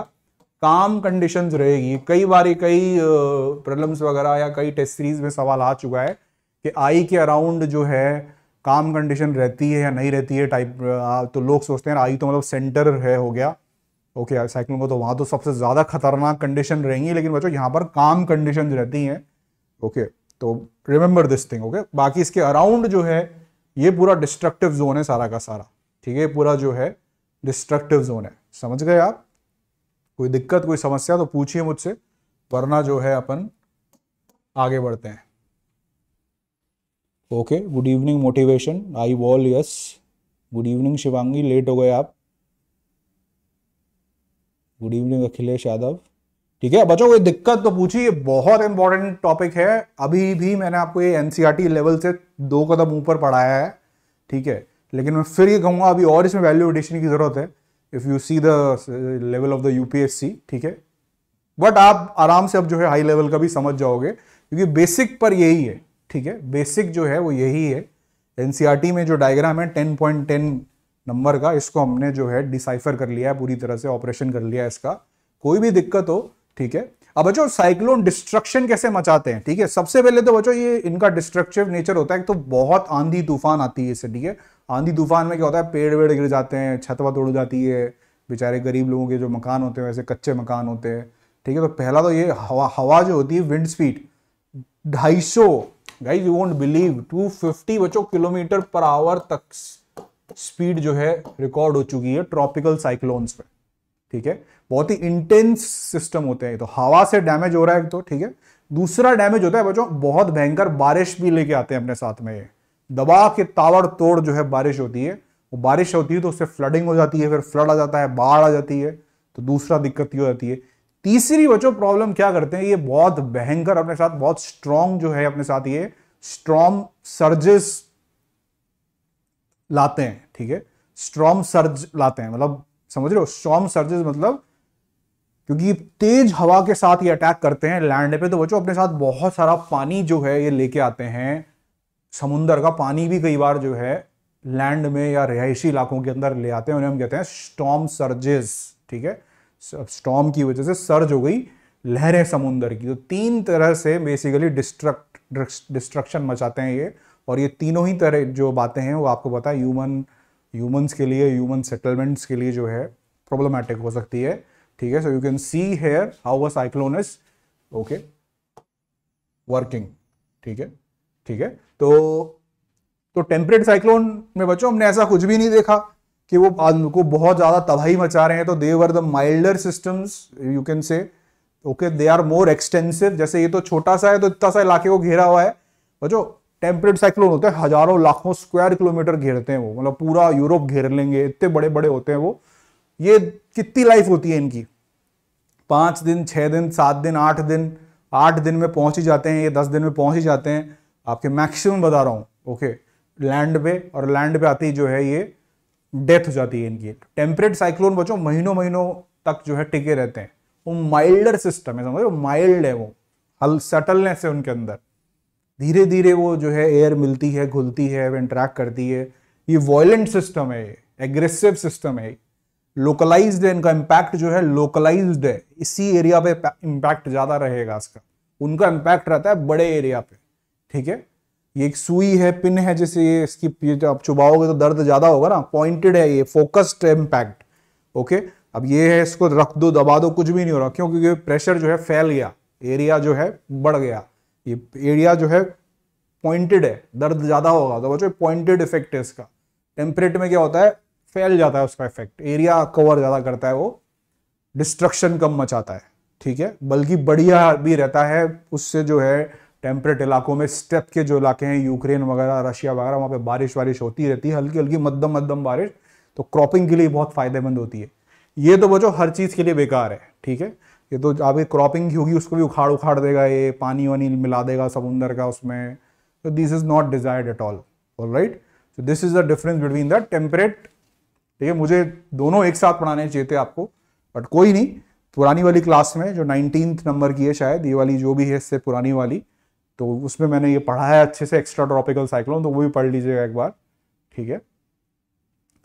काम कंडीशंस रहेगी कई बार कई प्रॉब्लम्स वगैरह या कई टेस्ट सीरीज में सवाल आ चुका है कि आई के अराउंड जो है काम कंडीशन रहती है या नहीं रहती है टाइप तो लोग सोचते हैं आई तो मतलब सेंटर है हो गया ओके okay, साइक्लोन को तो वहाँ तो सबसे ज़्यादा खतरनाक कंडीशन रहेंगी लेकिन बच्चों यहाँ पर काम कंडीशन रहती हैं ओके okay, तो रिमेंबर दिस थिंग ओके बाकी इसके अराउंड जो है ये पूरा डिस्ट्रक्टिव जोन है सारा का सारा ठीक है पूरा जो है डिस्ट्रक्टिव जोन है समझ गए आप कोई दिक्कत कोई समस्या तो पूछिए मुझसे वरना जो है अपन आगे बढ़ते हैं okay good evening motivation eye wall yes good evening Shivangi late हो गए आप गुड इवनिंग अखिलेश यादव ठीक है बच्चों कोई दिक्कत तो पूछिए बहुत इंपॉर्टेंट टॉपिक है अभी भी मैंने आपको ये एनसीईआरटी लेवल e से दो कदम ऊपर पढ़ाया है ठीक है लेकिन मैं फिर ये कहूँगा अभी और इसमें वैल्यू एडिशन की ज़रूरत है if you see the level of the UPSC ठीक है बट आप आराम से अब जो है हाई लेवल का भी समझ जाओगे क्योंकि बेसिक पर यही है ठीक है बेसिक जो है वो यही है एन e में जो डायग्राम है टेन पॉइंट टेन नंबर का इसको हमने जो है डिसाइफर कर लिया है पूरी तरह से ऑपरेशन कर लिया है इसका कोई भी दिक्कत हो ठीक है अब बच्चो साइक्लोन डिस्ट्रक्शन कैसे मचाते हैं ठीक है सबसे पहले तो बच्चों ये इनका डिस्ट्रक्टिव नेचर होता है तो बहुत आंधी तूफान आती है इससे ठीक है आंधी तूफान में क्या होता है पेड़ वेड़ गिर जाते हैं छत वत उड़ जाती है बेचारे गरीब लोगों के जो मकान होते हैं वैसे कच्चे मकान होते हैं ठीक है तो पहला तो ये हवा हवा जो होती है विंड स्पीड ढाई सौ गाइज यू वोट बिलीव 250 बच्चों किलोमीटर पर आवर तक स्पीड जो है रिकॉर्ड हो चुकी है ट्रॉपिकल साइक्लोन्स पे ठीक है बहुत ही इंटेंस सिस्टम होते हैं तो हवा से डैमेज हो रहा है तो ठीक है दूसरा डैमेज होता है बच्चों बहुत भयंकर बारिश भी लेके आते हैं अपने साथ में दबा के तावड़ तोड़ जो है बारिश होती है वो बारिश होती है तो उससे फ्लडिंग हो जाती है फिर फ्लड आ जाता है बाढ़ आ जाती है तो दूसरा दिक्कत ये हो जाती है तीसरी बच्चों प्रॉब्लम क्या करते हैं ये बहुत भयंकर अपने साथ बहुत स्ट्रांग जो है अपने साथ ये स्ट्रॉम सर्जेस लाते हैं ठीक है स्ट्रॉन्ग सर्ज लाते हैं मतलब समझ रहे हो स्ट्रॉन्ग सर्जेस मतलब क्योंकि तेज हवा के साथ ये अटैक करते हैं लैंड पे तो बच्चों अपने साथ बहुत सारा पानी जो है ये लेके आते हैं समुंदर का पानी भी कई बार जो है लैंड में या रिहायशी इलाकों के अंदर ले आते हैं उन्हें हम कहते हैं स्टॉम सर्जेस ठीक है स्टॉम की वजह से सर्ज हो गई लहरें समुंदर की तो तीन तरह से बेसिकली डिस्ट्रक्ट डिस्ट्रक्शन मचाते हैं ये और ये तीनों ही तरह जो बातें हैं वो आपको पता है ह्यूमन ह्यूमंस के लिए ह्यूमन सेटलमेंट्स के लिए जो है प्रॉब्लमैटिक हो सकती है ठीक है so you can see here how a cyclone is okay working ठीक है ठीक है तो तो टेम्परेट साइक्लोन में बच्चों हमने ऐसा कुछ भी नहीं देखा कि वो को बहुत ज़्यादा तबाही मचा रहे हैं तो they were the milder systems you can say okay they are more extensive जैसे ये तो छोटा सा है तो इतना सा इलाके को घेरा हुआ है बचो टेम्परेट साइक्लोन होते हैं हजारों लाखों स्क्वायर किलोमीटर घेरते हैं वो मतलब पूरा यूरोप घेर लेंगे इतने बड़े बड़े होते हैं वो ये कितनी लाइफ होती है इनकी पाँच दिन छः दिन सात दिन आठ दिन आठ दिन में पहुंच ही जाते हैं ये दस दिन में पहुंच ही जाते हैं आपके मैक्सिमम बता रहा हूँ ओके लैंड पे और लैंड पे आती जो है ये डेथ हो जाती है इनकी टेम्परेट साइक्लोन बच्चों महीनों महीनों तक जो है टिके रहते हैं वो माइल्डर सिस्टम है समझो माइल्ड है वो हल सेटलनेस है उनके अंदर धीरे धीरे वो जो है एयर मिलती है घुलती है वो इंटरेक्ट करती है ये वॉयलेंट सिस्टम है एग्रेसिव सिस्टम है लोकलाइज्ड है इनका इम्पैक्ट जो है लोकलाइज्ड है इसी एरिया पे इम्पैक्ट ज़्यादा रहेगा इसका उनका इम्पैक्ट रहता है बड़े एरिया पे ठीक है ये एक सुई है पिन है जैसे ये इसकी ये आप चुबाओगे तो दर्द ज़्यादा होगा ना पॉइंटेड है ये फोकस्ड इम्पैक्ट ओके अब ये है इसको रख दो दबा दो कुछ भी नहीं हो रहा क्यों क्योंकि प्रेशर जो है फैल गया एरिया जो है बढ़ गया ये एरिया जो है पॉइंटेड है दर्द ज़्यादा होगा तो बच्चों पॉइंटेड इफेक्ट है इसका टेम्परेट में क्या होता है फैल जाता है उसका इफेक्ट एरिया कवर ज़्यादा करता है वो डिस्ट्रक्शन कम मचाता है ठीक है बल्कि बढ़िया भी रहता है उससे जो है टेम्परेट इलाकों में स्टेप के जो इलाके हैं यूक्रेन वगैरह रशिया वगैरह वहाँ पे बारिश वारिश होती रहती है हल्की हल्की मध्यम मध्यम बारिश तो क्रॉपिंग के लिए बहुत फ़ायदेमंद होती है ये तो बचो हर चीज़ के लिए बेकार है ठीक है ये तो आप क्रॉपिंग होगी उसको भी उखाड़ उखाड़ देगा ये पानी वानी मिला देगा समुंदर का उसमें तो this is not desired at all all right so this is the difference between the temperate ठीक है मुझे दोनों एक साथ पढ़ाने चाहिए थे आपको बट कोई नहीं पुरानी वाली क्लास में जो नाइनटीन नंबर की है शायद ये वाली जो भी है इससे पुरानी वाली तो उसमें मैंने ये पढ़ा है अच्छे से एक्स्ट्रा ट्रॉपिकल साइक्लोन तो वो भी पढ़ लीजिएगा एक बार ठीक है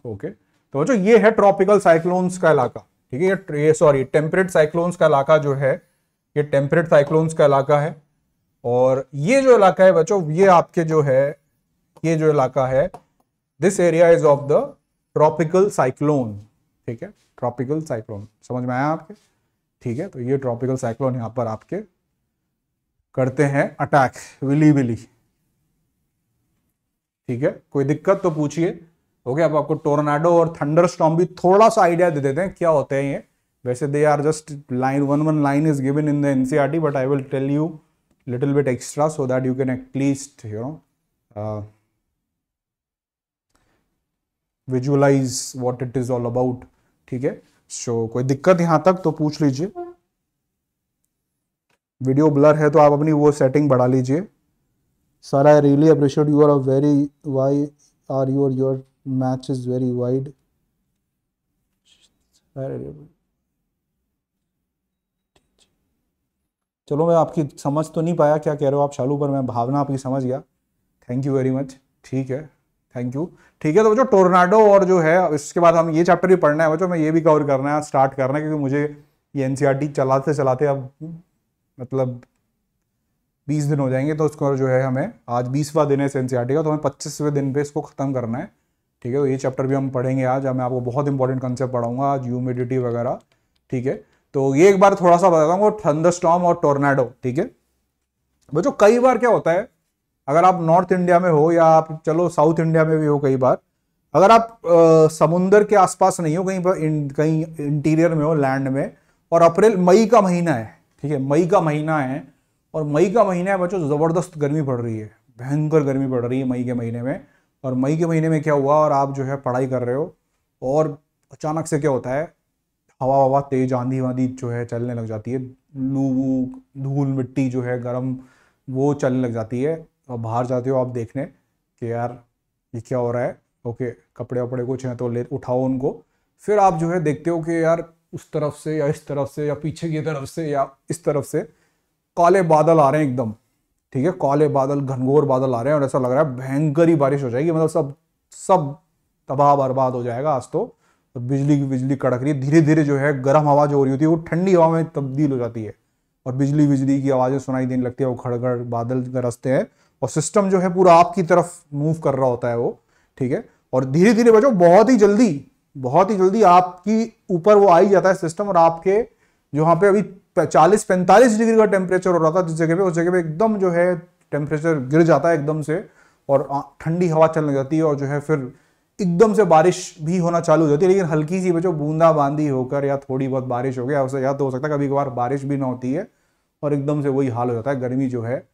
ओके तो बच्चों ये है ट्रॉपिकल साइक्लोन्स का इलाका ठीक है ये सॉरी टेम्परेट साइक्लोन्स का इलाका जो है ये टेम्परेट साइक्लोन्स का इलाका है और ये जो इलाका है बच्चों ये आपके जो है ये जो इलाका है this area is of the tropical cyclone ठीक है ट्रॉपिकल साइक्लोन समझ में आया आपके ठीक है तो ये ट्रॉपिकल साइक्लोन यहाँ पर आपके करते हैं अटैक विली विली ठीक है कोई दिक्कत तो पूछिए ओके अब आपको टोर्नाडो और थंडर स्टॉम भी थोड़ा सा आइडिया दे देते हैं क्या होते हैं ये वैसे they are just line one one line is given in the NCERT but I will tell you little bit extra so that you can at least you know visualize what it is all about ठीक है सो so, कोई दिक्कत यहां तक तो पूछ लीजिए video blur है तो आप अपनी वो सेटिंग बढ़ा लीजिए sir I really appreciate you are a very why are your your match is very wide चलो मैं आपकी समझ तो नहीं पाया क्या कह रहे हो आप शालू पर मैं भावना आपकी समझ गया थैंक यू वेरी मच ठीक है थैंक यू ठीक है तो जो टोर्नाडो और जो है इसके बाद हम ये चैप्टर भी पढ़ना है बच्चों मैं ये भी कवर करना है स्टार्ट करना है क्योंकि मुझे ये एन e चलाते चलाते अब मतलब बीस दिन हो जाएंगे तो उसको जो है हमें आज बीसवा दिन है एन e का तो हमें पच्चीसवें दिन पे इसको ख़त्म करना है ठीक है तो ये चैप्टर भी हम पढ़ेंगे आज मैं आपको बहुत इंपॉर्टेंट कंसेप्ट पढ़ाऊंगा आज ह्यूमिडिटी वगैरह ठीक है तो ये एक बार थोड़ा सा बताता हूँ थंडर स्टॉम और टोर्नाडो ठीक है बच्चों कई बार क्या होता है अगर आप नॉर्थ इंडिया में हो या आप चलो साउथ इंडिया में भी हो कई बार अगर आप आ, समुंदर के आसपास नहीं हो कहीं पर कहीं इंटीरियर में हो लैंड में और अप्रैल मई का महीना है ठीक है मई का महीना है और मई का महीना है बच्चों ज़बरदस्त गर्मी पड़ रही है भयंकर गर्मी पड़ रही है मई के महीने में और मई के महीने में क्या हुआ और आप जो है पढ़ाई कर रहे हो और अचानक से क्या होता है हवा हवा तेज आंधी वाँधी जो है चलने लग जाती है लू धूल मिट्टी जो है गर्म वो चलने लग जाती है और बाहर जाते हो आप देखने कि यार ये क्या हो रहा है ओके कपड़े वपड़े कुछ हैं तो ले उठाओ उनको फिर आप जो है देखते हो कि यार उस तरफ से या इस तरफ से या पीछे की तरफ से या इस तरफ से काले बादल आ रहे हैं एकदम ठीक है काले बादल घनघोर बादल आ रहे हैं और ऐसा लग रहा है भयंकर ही बारिश हो जाएगी मतलब सब सब तबाह बर्बाद हो जाएगा आज तो बिजली की बिजली कड़क रही है धीरे धीरे जो है गर्म हवा जो हो रही होती है वो ठंडी हवा में तब्दील हो जाती है और बिजली बिजली की आवाज़ें सुनाई देने लगती है वो खड़गड़ बादल गरजते हैं और सिस्टम जो है पूरा आपकी तरफ मूव कर रहा होता है वो ठीक है और धीरे धीरे बचो बहुत ही जल्दी बहुत ही जल्दी आपकी ऊपर वो आ ही जाता है सिस्टम और आपके जो पे अभी 40 45 डिग्री का टेम्परेचर हो रहा था जिस जगह पे उस जगह पे एकदम जो है टेम्परेचर गिर जाता है एकदम से और ठंडी हवा चलने जाती है और जो है फिर एकदम से बारिश भी होना चालू हो जाती है लेकिन हल्की सी बचो बूंदा बांदी होकर या थोड़ी बहुत बारिश हो गया उससे या तो हो सकता है कभी कभार बारिश भी ना होती है और एकदम से वही हाल हो जाता है गर्मी जो है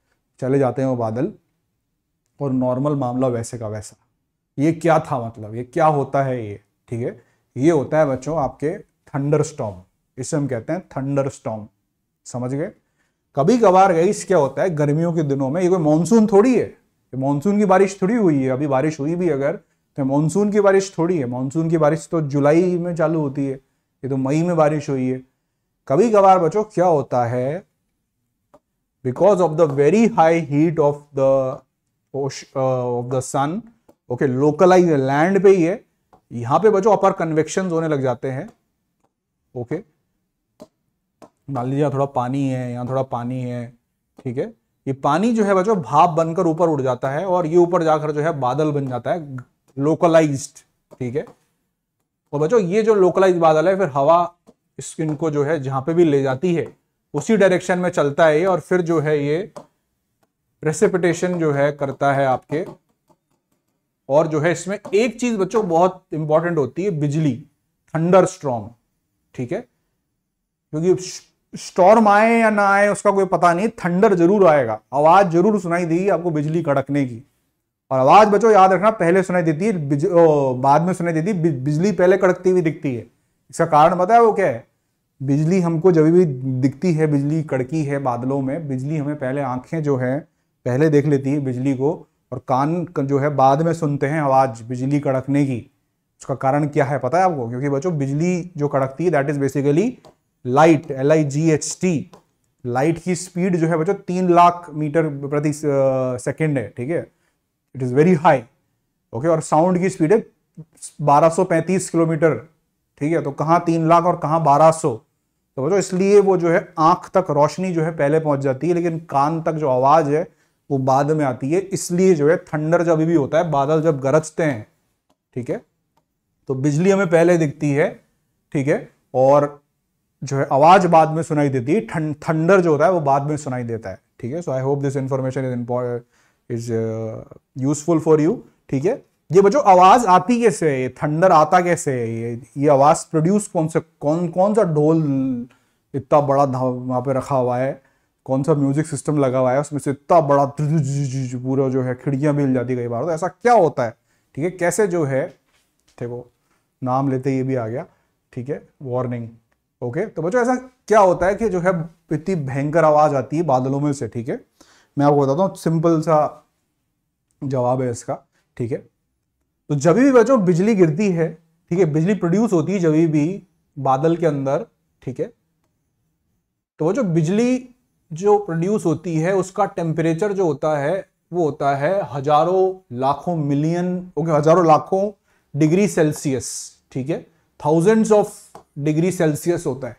चले जाते हैं वो बादल और नॉर्मल मामला वैसे का वैसा ये क्या था मतलब ये क्या होता है ये ठीक है ये होता है बच्चों आपके थंडर स्टॉम इसे हम कहते हैं थंडर स्टॉम समझ गए कभी कभार गई क्या होता है गर्मियों के दिनों में ये कोई मानसून थोड़ी है ये मानसून की बारिश थोड़ी हुई है अभी बारिश हुई भी अगर तो मानसून की बारिश थोड़ी है मानसून की बारिश तो जुलाई में चालू होती है ये तो मई में बारिश हुई है कभी कभार बच्चों क्या होता है because of the very high heat of the of the sun okay localize land पे ही है यहां पे बचो अपर कन्वेक्शन होने लग जाते हैं ओके मान लीजिए थोड़ा पानी है यहां थोड़ा पानी है ठीक है ये पानी जो है बचो भाप बनकर ऊपर उड़ जाता है और ये ऊपर जाकर जो है बादल बन जाता है लोकलाइज ठीक है और बचो ये जो लोकलाइज बादल है फिर हवा स्किन को जो है जहां पे भी ले जाती है उसी डायरेक्शन में चलता है और फिर जो है ये प्रेसिपिटेशन जो है करता है आपके और जो है इसमें एक चीज बच्चों बहुत इंपॉर्टेंट होती है बिजली थंडर स्ट्रॉन्ग ठीक है क्योंकि स्टॉर्म आए या ना आए उसका कोई पता नहीं थंडर जरूर आएगा आवाज जरूर सुनाई देगी आपको बिजली कड़कने की और आवाज बच्चों याद रखना पहले सुनाई देती है ओ, बाद में सुनाई देती है बिजली पहले कड़कती हुई दिखती है इसका कारण बताया वो क्या है बिजली हमको जब भी दिखती है बिजली कड़की है बादलों में बिजली हमें पहले आंखें जो है पहले देख लेती है बिजली को और कान जो है बाद में सुनते हैं आवाज़ बिजली कड़कने की उसका कारण क्या है पता है आपको क्योंकि बच्चों बिजली जो कड़कती है that is basically light L I G H T light की स्पीड जो है बच्चों तीन लाख मीटर प्रति सेकेंड है ठीक है it is very high okay और साउंड की स्पीड है बारह किलोमीटर ठीक है तो कहाँ तीन लाख और कहाँ बारह तो बच्चों इसलिए वो जो है आँख तक रोशनी जो है पहले पहुँच जाती है लेकिन कान तक जो आवाज़ है वो बाद में आती है इसलिए जो है थंडर जब भी होता है बादल जब गरजते हैं ठीक है तो बिजली हमें पहले दिखती है ठीक है और जो है आवाज बाद में सुनाई देती है थंडर जो होता है वो बाद में सुनाई देता है ठीक है so I hope this information is is useful for you ठीक है ये बच्चों आवाज आती कैसे है ये थंडर आता कैसे है ये ये आवाज प्रोड्यूस कौन से कौन कौन सा ढोल इतना बड़ा वहां पे रखा हुआ है कौन सा म्यूजिक सिस्टम लगा हुआ है उसमें से इतना बड़ा पूरा जो है खिड़कियां भी हिल जाती कई बार तो ऐसा क्या होता है ठीक है कैसे जो है देखो नाम लेते ये भी आ गया ठीक है वार्निंग ओके तो बच्चों ऐसा क्या होता है कि जो है इतनी भयंकर आवाज़ आती है बादलों में से ठीक है मैं आपको बताता हूँ सिंपल सा जवाब है इसका ठीक है तो जब भी बच्चों बिजली गिरती है ठीक है बिजली प्रोड्यूस होती है जब भी बादल के अंदर ठीक है तो वो जो बिजली जो प्रोड्यूस होती है उसका टेम्परेचर जो होता है वो होता है हजारों लाखों मिलियन ओके हजारों लाखों डिग्री सेल्सियस ठीक है थाउजेंड्स ऑफ डिग्री सेल्सियस होता है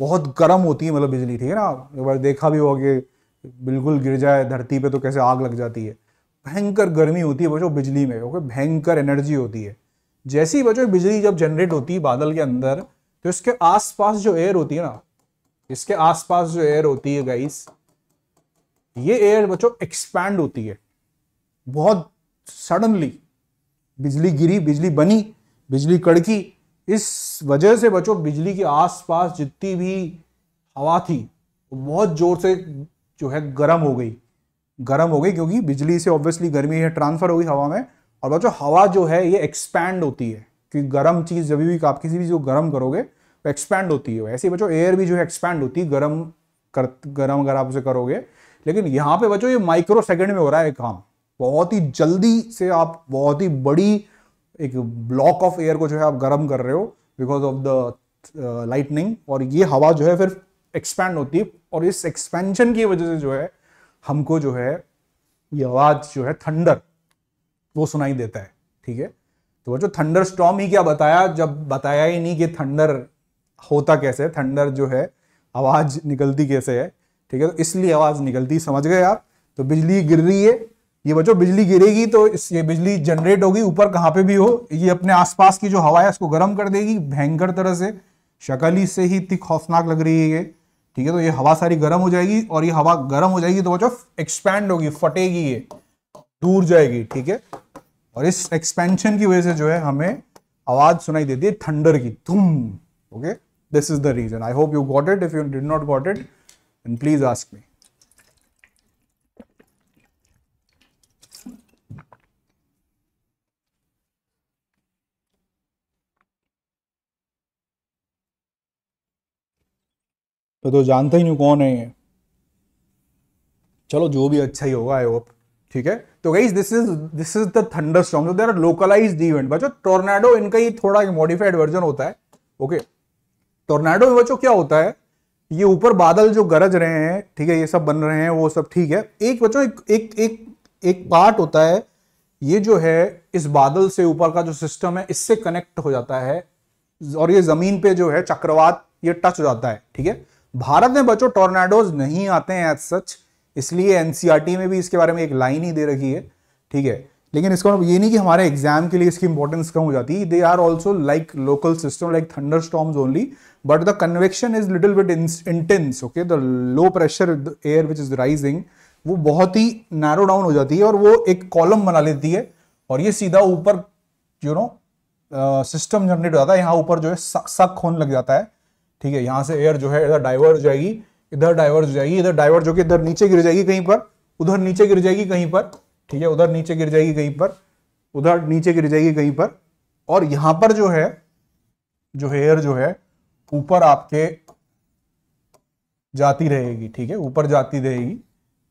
बहुत गर्म होती है मतलब बिजली ठीक है ना एक बार देखा भी होगा कि बिल्कुल गिर जाए धरती पे तो कैसे आग लग जाती है भयंकर गर्मी होती है बच्चों बिजली में ओके भयंकर एनर्जी होती है जैसी बच्चों बिजली जब जनरेट होती है बादल के अंदर तो इसके आसपास जो एयर होती है ना इसके आसपास जो एयर होती है गाइस ये एयर बच्चों एक्सपैंड होती है बहुत सडनली बिजली गिरी बिजली बनी बिजली कड़की इस वजह से बच्चों बिजली के आसपास जितनी भी हवा थी वो तो बहुत ज़ोर से जो है गर्म हो गई गर्म हो गई क्योंकि बिजली से ऑब्वियसली गर्मी है ट्रांसफ़र हो गई हवा में और बच्चों हवा जो है ये एक्सपैंड होती है क्योंकि गर्म चीज़ जब भी आप किसी भी जो गर्म करोगे एक्सपैंड होती है ऐसे बच्चों एयर भी जो है एक्सपैंड होती है गर्म कर गर्म अगर आप उसे करोगे लेकिन यहाँ पे बच्चों ये माइक्रो सेकेंड में हो रहा है काम बहुत ही जल्दी से आप बहुत ही बड़ी एक ब्लॉक ऑफ एयर को जो है आप गर्म कर रहे हो बिकॉज ऑफ द लाइटनिंग और ये हवा जो है फिर एक्सपैंड होती है और इस एक्सपेंशन की वजह से जो है हमको जो है ये आवाज़ जो है थंडर वो सुनाई देता है ठीक है तो वो जो थंडर स्टॉम ही क्या बताया जब बताया ही नहीं कि थंडर होता कैसे है थंडर जो है आवाज़ निकलती कैसे है ठीक है तो इसलिए आवाज़ निकलती समझ गए आप तो बिजली गिर रही है ये बच्चों बिजली गिरेगी तो इस ये बिजली जनरेट होगी ऊपर कहाँ पे भी हो ये अपने आसपास की जो हवा है उसको गर्म कर देगी भयंकर तरह से शक्ल ही से ही इतनी खौफनाक लग रही है ये ठीक है तो ये हवा सारी गर्म हो जाएगी और ये हवा गर्म हो जाएगी तो बच्चों एक्सपैंड होगी फटेगी ये दूर जाएगी ठीक है और इस एक्सपेंशन की वजह से जो है हमें आवाज सुनाई देती है थंडर की धूम okay This is the reason. I hope you got it. If you did not got it, then please ask me. तो तो जानते ही नहीं कौन है ये चलो जो भी अच्छा ही होगा आई होप ठीक है तो गई this is this is the thunder storm there are localize event बच्चों टोर्नेडो इनका ही थोड़ा मॉडिफाइड वर्जन होता है ओके okay. टोर्नाडो में बच्चों क्या होता है ये ऊपर बादल जो गरज रहे हैं ठीक है ये सब बन रहे हैं वो सब ठीक है एक बच्चों एक एक एक, एक पार्ट होता है ये जो है इस बादल से ऊपर का जो सिस्टम है इससे कनेक्ट हो जाता है और ये जमीन पे जो है चक्रवात ये टच हो जाता है ठीक है भारत में बच्चों टोर्नाडोज नहीं आते हैं एज सच इसलिए एनसीआरटी e में भी इसके बारे में एक लाइन ही दे रखी है ठीक है लेकिन इसका मतलब ये नहीं कि हमारे एग्जाम के लिए इसकी इंपॉर्टेंस कम हो जाती they are also like local system like thunder storms only but the convection is little bit intense okay the low pressure air which is rising वो बहुत ही नैरो डाउन हो जाती है और वो एक कॉलम बना लेती है और ये सीधा ऊपर यू नो सिस्टम जनरेट हो जाता है यहाँ ऊपर जो है सक होने लग जाता है ठीक है यहाँ से एयर जो है इधर डाइवर्ट हो जाएगी इधर डाइवर्ट हो जाएगी इधर डाइवर्ट जो कि इधर नीचे गिर जाएगी कहीं पर उधर नीचे गिर जाएगी कहीं पर ठीक है उधर नीचे गिर जाएगी कहीं पर उधर नीचे गिर जाएगी कहीं पर और यहां पर जो है जो हेयर जो है ऊपर आपके जाती रहेगी ठीक है ऊपर जाती रहेगी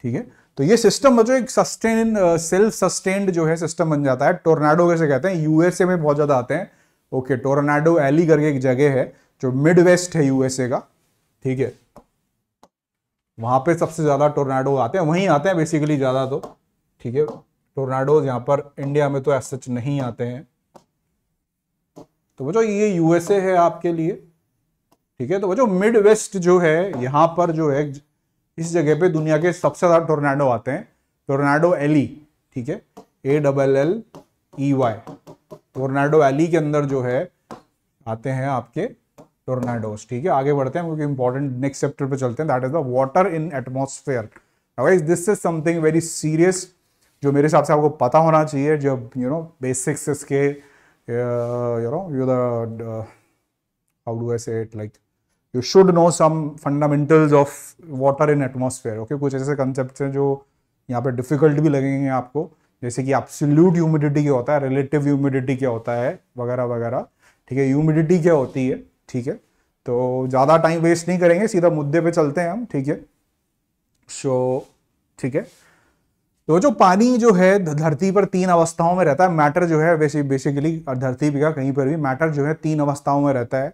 ठीक है तो ये सिस्टम जो एक सस्टेन सेल्फ सस्टेन्ड जो है सिस्टम बन जाता है टोर्नाडो कैसे कहते हैं यूएसए में बहुत ज़्यादा आते हैं ओके टोर्नाडो एली करके एक जगह है जो मिड वेस्ट है यूएसए का ठीक है वहां पे सबसे ज़्यादा टोर्नाडो आते हैं वहीं आते हैं बेसिकली ज़्यादा तो ठीक है टोर्नाडोज यहाँ पर इंडिया में तो एस सच नहीं आते हैं तो बच्चों ये यूएसए है आपके लिए ठीक है तो बच्चों मिड वेस्ट जो है यहाँ पर जो है इस जगह पे दुनिया के सबसे ज्यादा टोर्नाडो आते हैं टोर्नाडो एली ठीक है A double L E Y tornado alley के अंदर जो है आते हैं आपके टोर्नाडोज ठीक है आगे बढ़ते हैं क्योंकि इंपॉर्टेंट नेक्स्ट चैप्टर पे चलते हैं that is the water in atmosphere this is something very serious जो मेरे हिसाब से आपको पता होना चाहिए जब यू नो बेसिक्स इसके you know you how do I say it like you should know some fundamentals of water in atmosphere okay कुछ ऐसे कंसेप्ट हैं जो यहाँ पे डिफिकल्ट भी लगेंगे आपको जैसे कि एब्सोल्यूट ह्यूमिडिटी क्या होता है रिलेटिव ह्यूमिडिटी क्या होता है वगैरह वगैरह ठीक है ह्यूमिडिटी क्या होती है ठीक है तो ज़्यादा टाइम वेस्ट नहीं करेंगे सीधा मुद्दे पे चलते हैं हम ठीक है सो so, ठीक है तो जो पानी जो है धरती पर तीन अवस्थाओं में रहता है मैटर जो है वैसे बेसिकली धरती का कहीं पर भी मैटर जो है तीन अवस्थाओं में रहता है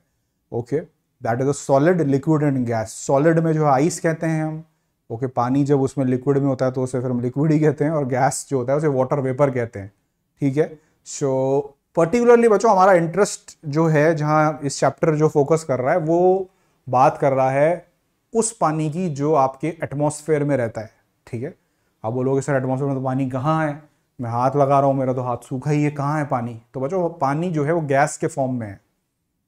okay that is a solid liquid and gas solid में जो है आइस कहते हैं हम ओके okay, पानी जब उसमें लिक्विड में होता है तो उसे फिर हम लिक्विड ही कहते हैं और गैस जो होता है उसे वाटर वेपर कहते हैं ठीक है सो पर्टिकुलरली बच्चों हमारा इंटरेस्ट जो है जहाँ इस चैप्टर जो फोकस कर रहा है वो बात कर रहा है उस पानी की जो आपके एटमोसफेयर में रहता है ठीक है आप बोलोगे सर एटमोसफेयर में तो पानी कहाँ है मैं हाथ लगा रहा हूँ मेरा तो हाथ सूखा ही है कहाँ है पानी तो बचो पानी जो है वो गैस के फॉर्म में है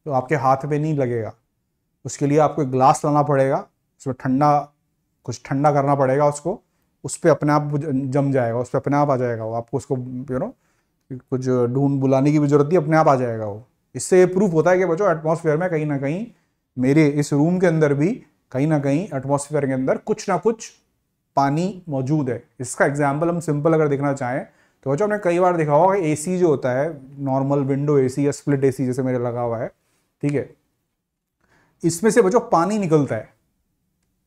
तो आपके हाथ पे नहीं लगेगा उसके लिए आपको एक ग्लास लाना पड़ेगा उसमें ठंडा कुछ ठंडा करना पड़ेगा उसको उस पर अपने आप जम जाएगा उस पर अपने आप आ जाएगा वो आपको उसको यू नो कुछ ढूंढ बुलाने की भी जरूरत नहीं अपने आप आ जाएगा वो इससे ये प्रूफ होता है कि बच्चों एटमोसफेयर में कहीं ना कहीं मेरे इस रूम के अंदर भी कहीं ना कहीं एटमोसफेयर के अंदर कुछ ना कुछ पानी मौजूद है इसका एग्जाम्पल हम सिंपल अगर देखना चाहें तो बच्चों आपने कई बार देखा होगा ए जो होता है नॉर्मल विंडो ए या स्प्लिट ए जैसे मेरे लगा हुआ है ठीक है इसमें से बच्चों पानी निकलता है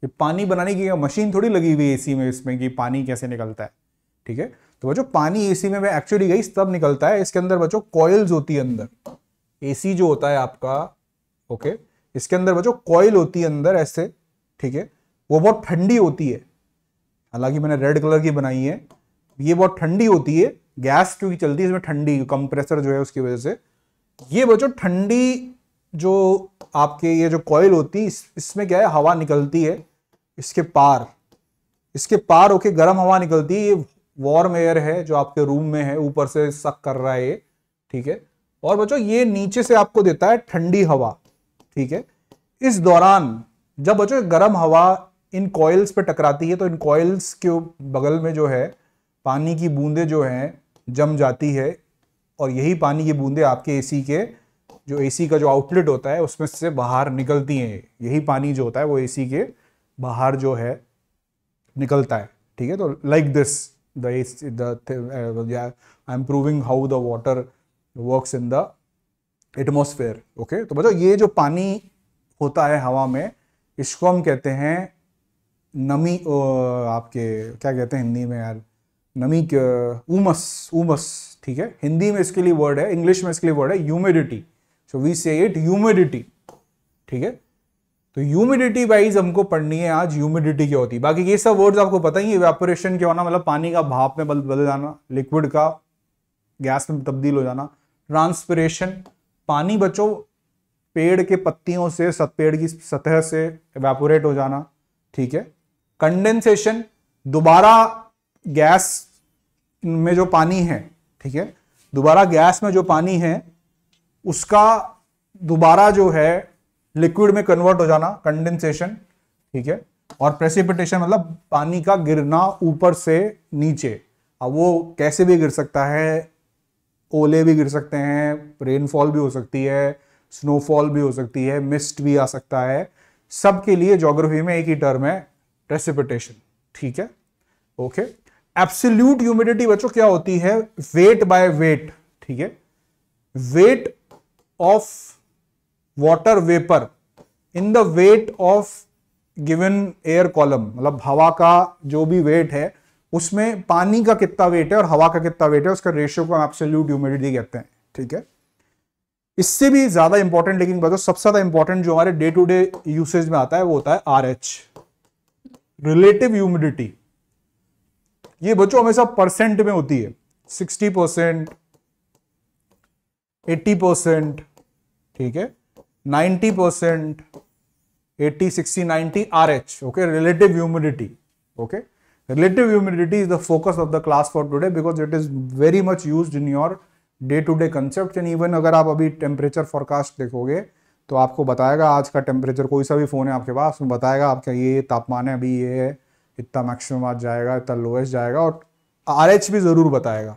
ये पानी बनाने की मशीन थोड़ी लगी हुई एसी में इसमें कि पानी कैसे निकलता है ठीक है तो बच्चों पानी एसी में एक्चुअली गई तब निकलता है इसके अंदर बच्चों कॉयल्स होती है अंदर एसी जो होता है आपका ओके इसके अंदर बच्चों कॉयल होती है अंदर ऐसे ठीक है वो बहुत ठंडी होती है हालांकि मैंने रेड कलर की बनाई है ये बहुत ठंडी होती है गैस क्योंकि चलती है इसमें ठंडी कंप्रेसर जो है उसकी वजह से ये बच्चों ठंडी जो आपके ये जो कॉयल होती है इस, इसमें क्या है हवा निकलती है इसके पार इसके पार होके गर्म हवा निकलती है ये वार्म एयर है जो आपके रूम में है ऊपर से सक कर रहा है ये ठीक है और बच्चों ये नीचे से आपको देता है ठंडी हवा ठीक है इस दौरान जब बच्चों गर्म हवा इन कॉयल्स पर टकराती है तो इन कॉयल्स के बगल में जो है पानी की बूंदें जो हैं जम जाती है और यही पानी की बूंदें आपके एसी के जो एसी का जो आउटलेट होता है उसमें से बाहर निकलती हैं यही पानी जो होता है वो एसी के बाहर जो है निकलता है ठीक है तो like this the I am proving how the water works in the atmosphere okay तो बचो ये जो पानी होता है हवा में इसको हम कहते हैं नमी ओ, आपके क्या कहते हैं हिंदी में यार नमी उमस उमस ठीक है हिंदी में इसके लिए वर्ड है इंग्लिश में इसके लिए वर्ड है humidity so we say it humidity ठीक है तो ह्यूमिडिटी वाइज हमको पढ़नी है आज ह्यूमिडिटी क्या होती है बाकी ये सब वर्ड्स आपको पता ही है वेपोरेशन क्या होना मतलब पानी का भाप में बदल बदल जाना लिक्विड का गैस में तब्दील हो जाना ट्रांसपरेशन पानी बचो पेड़ के पत्तियों से पेड़ की सतह से वेपोरेट हो जाना ठीक है कंडेंसेशन दोबारा गैस में जो पानी है ठीक है दोबारा गैस में जो पानी है उसका दोबारा जो है लिक्विड में कन्वर्ट हो जाना कंडेंसेशन ठीक है और प्रेसिपिटेशन मतलब पानी का गिरना ऊपर से नीचे अब वो कैसे भी गिर सकता है ओले भी गिर सकते हैं रेनफॉल भी हो सकती है स्नोफॉल भी हो सकती है मिस्ट भी आ सकता है सबके लिए जोग्राफी में एक ही टर्म है प्रेसिपिटेशन ठीक है ओके एब्सोल्यूट ह्यूमिडिटी बच्चों क्या होती है वेट बाय वेट ठीक है weight of water vapour in the weight of given air column मतलब हवा का जो भी वेट है उसमें पानी का कितना वेट है और हवा का कितना वेट है उसका रेशियो को हम एब्सोल्यूट ह्यूमिडिटी कहते हैं ठीक है इससे भी ज्यादा इंपॉर्टेंट लेकिन बताओ सबसे ज्यादा इंपॉर्टेंट जो हमारे डे टू डे यूसेज में आता है वो होता है आर एच रिलेटिव ह्यूमिडिटी ये बच्चों हमेशा परसेंट में होती है सिक्सटी परसेंट एट्टी परसेंट ठीक है 90 percent eighty sixty ninety R H okay relative humidity okay relative humidity is the focus of the class for today because it is very much use in your day to day concept and even अगर आप अभी temperature forecast देखोगे तो आपको बताएगा आज का temperature कोई सा भी फ़ोन है आपके पास उसमें बताएगा आपका ये तापमान है अभी ये है इतना मैक्सिमम आज जाएगा इतना लोएस्ट जाएगा और आर एच भी ज़रूर बताएगा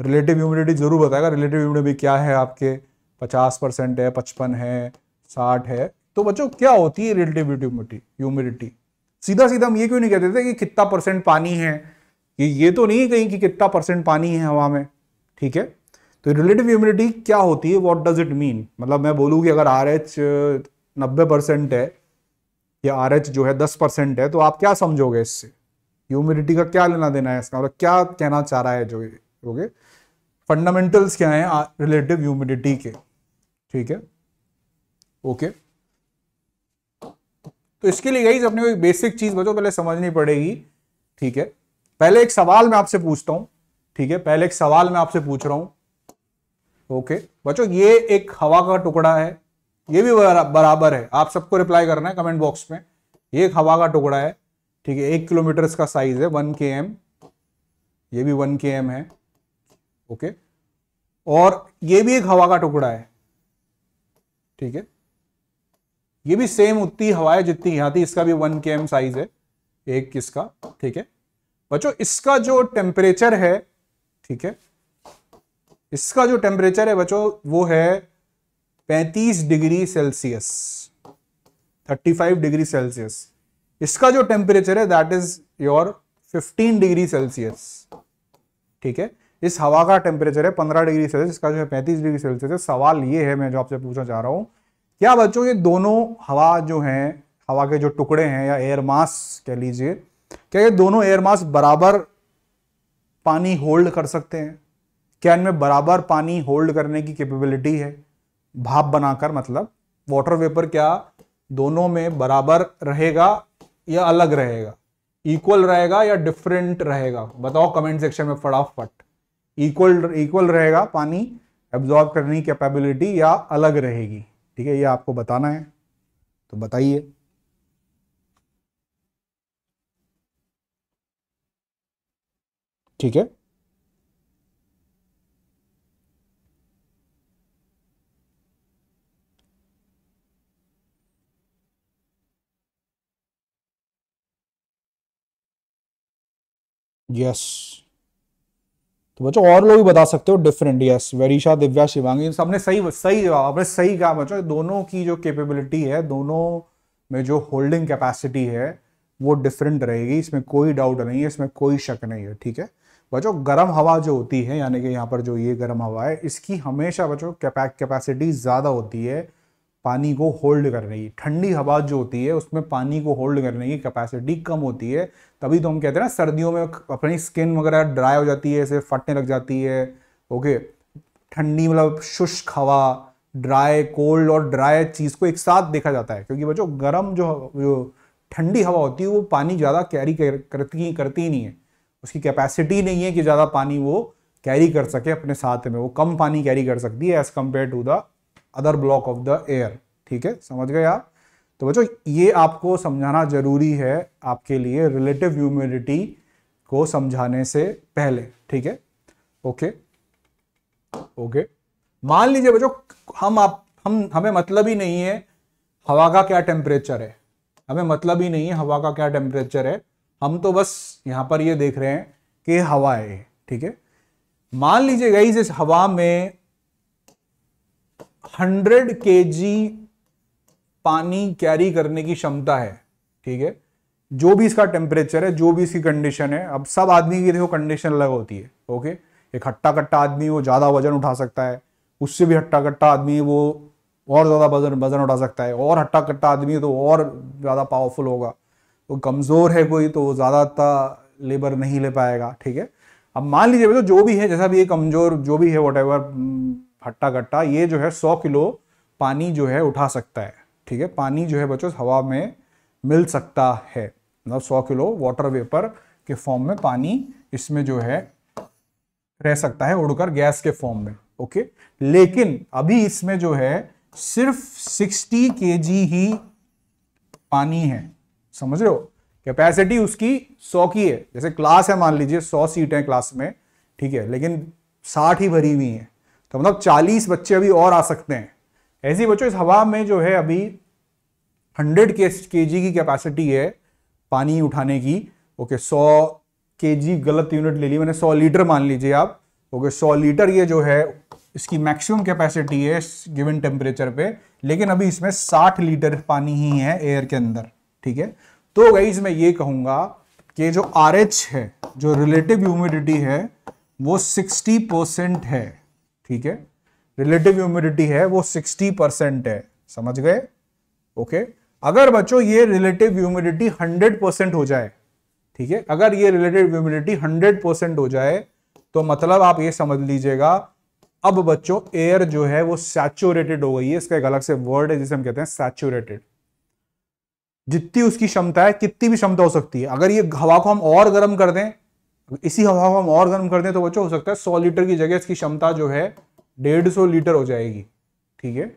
रिलेटिव ह्यूमिडिटी ज़रूर बताएगा रिलेटिव ह्यूमिडिटी क्या है आपके पचास परसेंट है पचपन है साठ है तो बच्चों क्या होती है रिलेटिव ह्यूमिडिटी ह्यूमिडिटी सीधा सीधा हम ये क्यों नहीं कहते थे कि कितना परसेंट पानी है ये ये तो नहीं कहीं कि कितना परसेंट पानी है हवा में ठीक है तो रिलेटिव इम्यूनिटी क्या होती है वॉट डज इट मीन मतलब मैं बोलूँ कि अगर आर एच नब्बे परसेंट है या आर एच जो है दस परसेंट है तो आप क्या समझोगे इससे ह्यूमिडिटी का क्या लेना देना है इसका मतलब क्या कहना चाह रहा है जो ओके फंडामेंटल्स क्या हैं रिलेटिव ह्यूमिडिटी के ठीक है ओके तो इसके लिए यही अपने बेसिक चीज बचो पहले समझनी पड़ेगी ठीक है पहले एक सवाल मैं आपसे पूछता हूं ठीक है पहले एक सवाल मैं आपसे पूछ रहा हूं ओके बच्चों ये एक हवा का टुकड़ा है ये भी बराबर है आप सबको रिप्लाई करना है कमेंट बॉक्स में ये एक हवा का टुकड़ा है ठीक है एक किलोमीटर इसका साइज है वन के एम ये भी वन के एम है ओके और ये भी एक हवा का टुकड़ा है ठीक है ये भी सेम उतनी हवा है जितनी यहाँ थी इसका भी वन के एम साइज है एक किसका ठीक है बच्चों इसका जो टेम्परेचर है ठीक है इसका जो टेम्परेचर है बच्चों वो है 35 डिग्री सेल्सियस 35 डिग्री सेल्सियस इसका जो टेम्परेचर है that is your 15 degree Celsius ठीक है इस हवा का टेम्परेचर है 15 डिग्री सेल्सियस इसका जो है 35 डिग्री सेल्सियस है सवाल ये है मैं जो आपसे पूछना चाह रहा हूँ क्या बच्चों ये दोनों हवा जो है हवा के जो टुकड़े हैं या एयर मास कह लीजिए क्या ये दोनों एयर मास बराबर पानी होल्ड कर सकते हैं क्या इनमें बराबर पानी होल्ड करने की कैपेबिलिटी है भाप बनाकर मतलब वाटर वेपर क्या दोनों में बराबर रहेगा या अलग रहेगा इक्वल रहेगा या डिफरेंट रहेगा बताओ कमेंट सेक्शन में फटाफट इक्वल इक्वल रहेगा पानी एब्जॉर्ब करने की कैपेबिलिटी या अलग रहेगी ठीक है ये आपको बताना है तो बताइए ठीक है यस तो बच्चों और लोग भी बता सकते हो डिफरेंट यस वरीशा दिव्या शिवांगी सबने सही सही आपने सही कहा बच्चों दोनों की जो कैपेबिलिटी है दोनों में जो होल्डिंग कैपेसिटी है वो डिफरेंट रहेगी इसमें कोई डाउट नहीं है इसमें कोई शक नहीं है ठीक है बच्चों गर्म हवा जो होती है यानी कि यहाँ पर जो ये गर्म हवा है इसकी हमेशा बच्चों कैपेसिटी ज़्यादा होती है पानी को होल्ड कर रही है ठंडी हवा जो होती है उसमें पानी को होल्ड करने की कैपेसिटी कम होती है तभी तो हम कहते हैं ना सर्दियों में अपनी स्किन वगैरह ड्राई हो जाती है इसे फटने लग जाती है ओके ठंडी मतलब शुष्क हवा ड्राई कोल्ड और ड्राई चीज़ को एक साथ देखा जाता है क्योंकि बच्चों गर्म जो जो ठंडी हवा होती है वो पानी ज़्यादा कैरी करती करती ही नहीं है उसकी कैपेसिटी नहीं है कि ज़्यादा पानी वो कैरी कर सके अपने साथ में वो कम पानी कैरी कर सकती है as compare to the other block of the air ठीक है समझ गए आप तो बच्चों ये आपको समझाना जरूरी है आपके लिए रिलेटिव ह्यूमिडिटी को समझाने से पहले ठीक है ओके ओके मान लीजिए बच्चों हम आप हम हमें मतलब ही नहीं है हवा का क्या टेम्परेचर है हमें मतलब ही नहीं है हवा का क्या टेम्परेचर है हम तो बस यहां पर ये देख रहे हैं कि हवा है ठीक है मान लीजिए गई इस हवा में के जी पानी कैरी करने की क्षमता है ठीक है जो भी इसका टेम्परेचर है जो भी इसकी कंडीशन है अब सब आदमी की देखो कंडीशन अलग होती है ओके एक हट्टा कट्टा आदमी वो ज़्यादा वजन उठा सकता है उससे भी हट्टा कट्टा आदमी वो और ज़्यादा वजन वजन उठा सकता है और हट्टा कट्टा आदमी तो और ज़्यादा पावरफुल होगा वो तो कमज़ोर है कोई तो वो ज़्यादा लेबर नहीं ले पाएगा ठीक है अब मान लीजिए तो जो भी है जैसा भी ये कमज़ोर जो भी है वट हट्टा कट्टा ये जो है सौ किलो पानी जो है उठा सकता है ठीक है पानी जो है बच्चों हवा में मिल सकता है मतलब सौ किलो वाटर वेपर के फॉर्म में पानी इसमें जो है रह सकता है उड़कर गैस के फॉर्म में ओके लेकिन अभी इसमें जो है सिर्फ 60 के ही पानी है समझ रहे हो कैपेसिटी उसकी 100 की है जैसे क्लास है मान लीजिए 100 सीटें क्लास में ठीक है लेकिन 60 ही भरी हुई है तो मतलब 40 बच्चे अभी और आ सकते हैं ऐसे बच्चों इस हवा में जो है अभी 100 के के जी की कैपेसिटी है पानी उठाने की ओके 100 के जी गलत यूनिट ले ली मैंने 100 लीटर मान लीजिए आप ओके 100 लीटर ये जो है इसकी मैक्सिमम कैपेसिटी है गिवन टेम्परेचर पे लेकिन अभी इसमें साठ लीटर पानी ही है एयर के अंदर ठीक है तो गई मैं ये कहूँगा कि जो आर है जो रिलेटिव ह्यूमिडिटी है वो 60 परसेंट है ठीक है रिलेटिव ह्यूमिडिटी है वो 60 परसेंट है समझ गए ओके अगर बच्चों ये रिलेटिव ह्यूमिडिटी 100 परसेंट हो जाए ठीक है अगर ये रिलेटिव ह्यूमिडिटी 100 परसेंट हो जाए तो मतलब आप ये समझ लीजिएगा अब बच्चों एयर जो है वो सैचुरेटेड हो गई है इसका एक अलग से वर्ड है जिसे हम कहते हैं सैचुरेटेड जितनी उसकी क्षमता है कितनी भी क्षमता हो सकती है अगर ये हवा को हम और गर्म कर दें इसी हवा को हम और गर्म कर दें तो बच्चों हो सकता है सौ लीटर की जगह इसकी क्षमता जो है डेढ़ सौ लीटर हो जाएगी ठीक है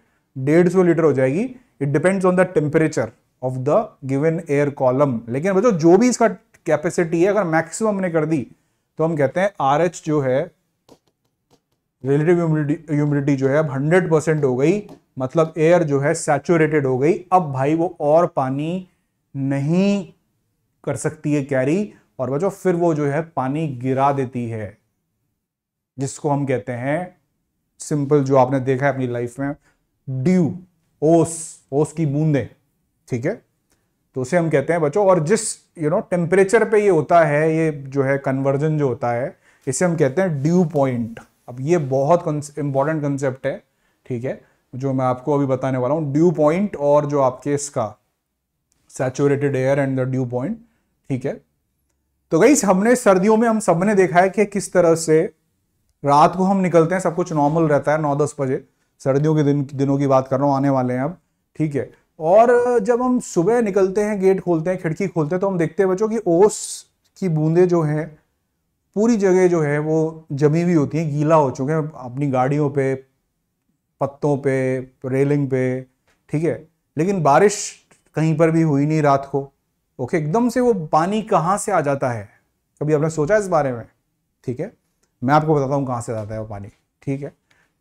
डेढ़ सौ लीटर हो जाएगी it depends on the temperature of the given air column लेकिन बच्चों जो भी इसका कैपेसिटी है अगर मैक्सिमम हमने कर दी तो हम कहते हैं आर जो है रिलेटिव ह्यूमिडिटी जो है अब हंड्रेड परसेंट हो गई मतलब एयर जो है सैचुरेटेड हो गई अब भाई वो और पानी नहीं कर सकती है कैरी और बच्चों फिर वो जो है पानी गिरा देती है जिसको हम कहते हैं सिंपल जो आपने देखा है अपनी लाइफ में ड्यू ओस ओस की बूंदे ठीक है तो उसे हम कहते हैं बच्चों और जिस यू नो टेम्परेचर पे ये होता है ये जो है कन्वर्जन जो होता है इसे हम कहते हैं ड्यू पॉइंट अब ये बहुत इंपॉर्टेंट कंसेप्ट है ठीक है जो मैं आपको अभी बताने वाला हूँ ड्यू पॉइंट और जो आपके इसका saturated air and the dew point ठीक है तो गई हमने सर्दियों में हम सबने देखा है कि किस तरह से रात को हम निकलते हैं सब कुछ नॉर्मल रहता है नौ दस बजे सर्दियों के दिन दिनों की बात कर रहा हूँ आने वाले हैं अब ठीक है और जब हम सुबह निकलते हैं गेट खोलते हैं खिड़की खोलते हैं तो हम देखते हैं बच्चों की ओस की बूंदे जो हैं पूरी जगह जो है वो जमी हुई होती हैं गीला हो चुके हैं अपनी गाड़ियों पे पत्तों पे रेलिंग पे ठीक है लेकिन बारिश कहीं पर भी हुई नहीं रात को ओके एकदम से वो पानी कहाँ से आ जाता है कभी आपने सोचा इस बारे में ठीक है मैं आपको बताता हूँ कहाँ से आता है वो पानी ठीक है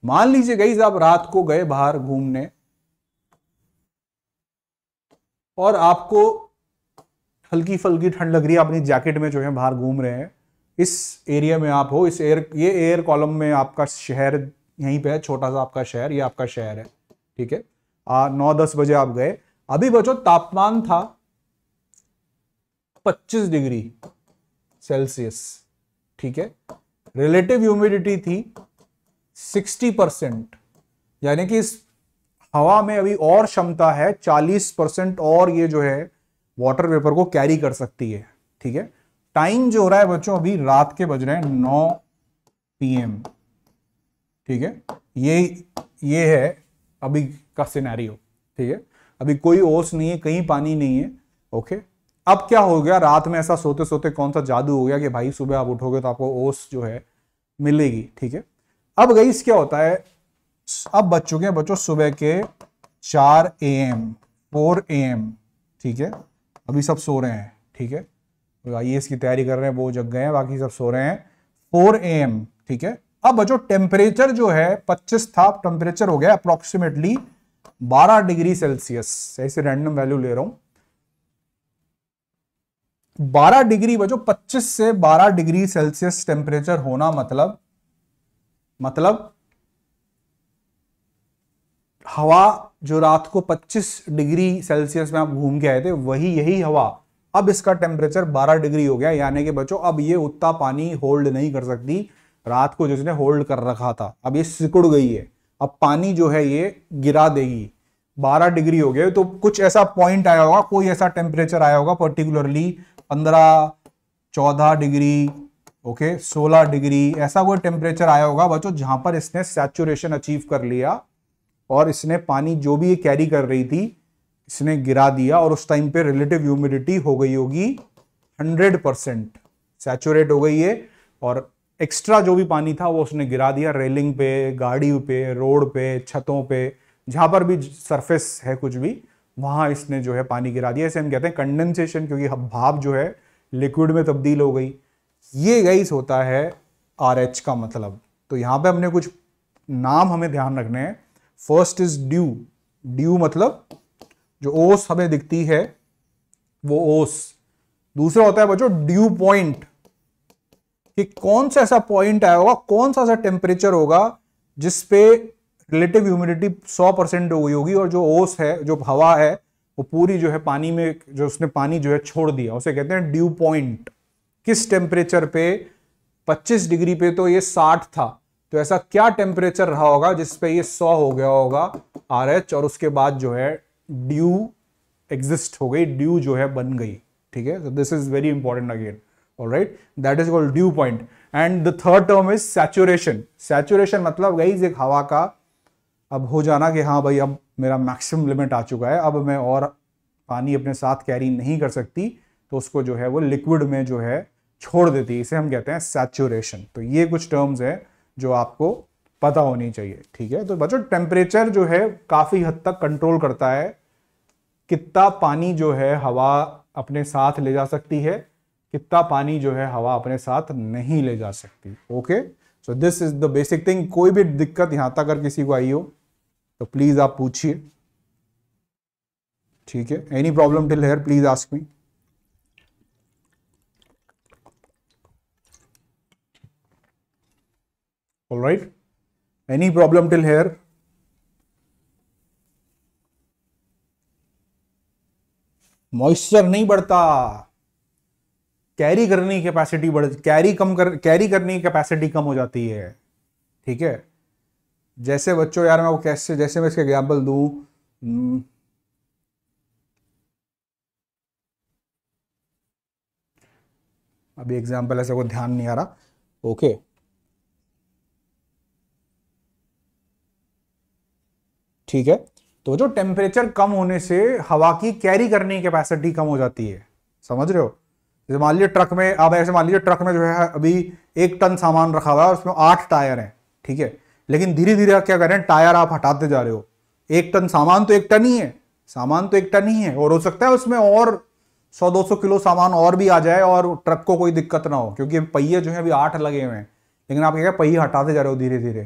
मान लीजिए गई आप रात को गए बाहर घूमने और आपको हल्की फल्की ठंड लग रही है अपनी जैकेट में जो है बाहर घूम रहे हैं इस एरिया में आप हो इस एयर ये एयर कॉलम में आपका शहर यहीं पे है छोटा सा आपका शहर ये आपका शहर है ठीक है नौ दस बजे आप गए अभी बचो तापमान था 25 डिग्री सेल्सियस ठीक है रिलेटिव ह्यूमिडिटी थी 60 परसेंट यानी कि इस हवा में अभी और क्षमता है 40 परसेंट और ये जो है वाटर वेपर को कैरी कर सकती है ठीक है टाइम जो हो रहा है बच्चों अभी रात के बज रहे हैं नौ पीएम ठीक है ये ये है अभी का सिनेरियो ठीक है अभी कोई ओस नहीं है कहीं पानी नहीं है ओके अब क्या हो गया रात में ऐसा सोते सोते कौन सा जादू हो गया कि भाई सुबह आप उठोगे तो आपको ओस जो है मिलेगी ठीक है अब गई क्या होता है अब बच चुके हैं बच्चों सुबह के चार A M four A M ठीक है अभी सब सो रहे हैं ठीक है तो आई की तैयारी कर रहे हैं वो जग गए हैं बाकी सब सो रहे हैं फोर ए एम ठीक है अब बच्चों टेम्परेचर जो है 25 था टेम्परेचर हो गया अप्रोक्सीमेटली 12 डिग्री सेल्सियस ऐसे रैंडम वैल्यू ले रहा हूं 12 डिग्री बचो 25 से 12 डिग्री सेल्सियस टेम्परेचर होना मतलब मतलब हवा जो रात को 25 डिग्री सेल्सियस में आप घूम के आए थे वही यही हवा अब इसका टेम्परेचर 12 डिग्री हो गया यानी कि बच्चों अब ये उतना पानी होल्ड नहीं कर सकती रात को जिसने होल्ड कर रखा था अब ये सिकुड़ गई है अब पानी जो है ये गिरा देगी 12 डिग्री हो गए तो कुछ ऐसा पॉइंट आया होगा कोई ऐसा टेम्परेचर आया होगा पर्टिकुलरली पंद्रह चौदह डिग्री ओके सोलह डिग्री ऐसा कोई टेम्परेचर आया होगा बच्चों जहां पर इसने सैचुरेशन अचीव कर लिया और इसने पानी जो भी ये कैरी कर रही थी इसने गिरा दिया और उस टाइम पे रिलेटिव ह्यूमिडिटी हो गई होगी हंड्रेड परसेंट सैचुरेट हो गई है और एक्स्ट्रा जो भी पानी था वो उसने गिरा दिया रेलिंग पे गाड़ी पे रोड पे छतों पे जहाँ पर भी सरफेस है कुछ भी वहाँ इसने जो है पानी गिरा दिया ऐसे हम कहते हैं कंडेंसेशन क्योंकि हम भाप जो है लिक्विड में तब्दील हो गई ये गईस होता है आर एच का मतलब तो यहाँ पे हमने कुछ नाम हमें ध्यान रखने हैं फर्स्ट इज ड्यू ड्यू मतलब जो ओस हमें दिखती है वो ओस दूसरा होता है बच्चों ड्यू पॉइंट कि कौन सा ऐसा पॉइंट आया होगा कौन सा ऐसा टेम्परेचर होगा जिसपे रिलेटिव ह्यूमिडिटी 100 परसेंट हुई होगी और जो ओस है जो हवा है वो पूरी जो है पानी में जो उसने पानी जो है छोड़ दिया उसे कहते हैं ड्यू पॉइंट किस टेम्परेचर पे 25 डिग्री पे तो ये 60 था तो ऐसा क्या टेम्परेचर रहा होगा जिसपे ये 100 हो गया होगा आर एच और उसके बाद जो है ड्यू एग्जिस्ट हो गई ड्यू जो है बन गई ठीक है this is very important again all right that is called dew point and the third term is saturation saturation मतलब गई एक हवा का अब हो जाना कि हाँ भाई अब मेरा मैक्सिमम लिमिट आ चुका है अब मैं और पानी अपने साथ कैरी नहीं कर सकती तो उसको जो है वो लिक्विड में जो है छोड़ देती है इसे हम कहते हैं सैचुरेशन तो ये कुछ टर्म्स हैं जो आपको पता होनी चाहिए ठीक है तो बच्चों टेम्परेचर जो है काफ़ी हद तक कंट्रोल करता है कितना पानी जो है हवा अपने साथ ले जा सकती है कितना पानी जो है हवा अपने साथ नहीं ले जा सकती okay so this is the basic thing कोई भी दिक्कत यहां तक अगर किसी को आई हो तो प्लीज आप पूछिए ठीक है any problem till here please ask me all right any problem till moisture नहीं बढ़ता कैरी करने की कैपेसिटी बढ़ कैरी कम कर कैरी करने की कैपेसिटी कम हो जाती है ठीक है जैसे बच्चों यार मैं वो कैसे जैसे मैं इसके एग्जाम्पल दू अभी एग्जाम्पल ऐसा कोई ध्यान नहीं आ रहा ओके ठीक है तो जो टेम्परेचर कम होने से हवा की कैरी करने की कैपेसिटी कम हो जाती है समझ रहे हो जैसे मान लीजिए ट्रक में आप ऐसे मान लीजिए ट्रक में जो है अभी एक टन सामान रखा हुआ है उसमें आठ टायर हैं ठीक है लेकिन धीरे धीरे क्या करें टायर आप हटाते जा रहे हो एक टन सामान तो एक टन ही है सामान तो एक टन ही है और हो सकता है उसमें और सौ दो सौ किलो सामान और भी आ जाए और ट्रक को कोई दिक्कत ना हो क्योंकि पहिए जो है अभी आठ लगे हुए हैं लेकिन आप क्या पहिए हटाते जा रहे हो धीरे धीरे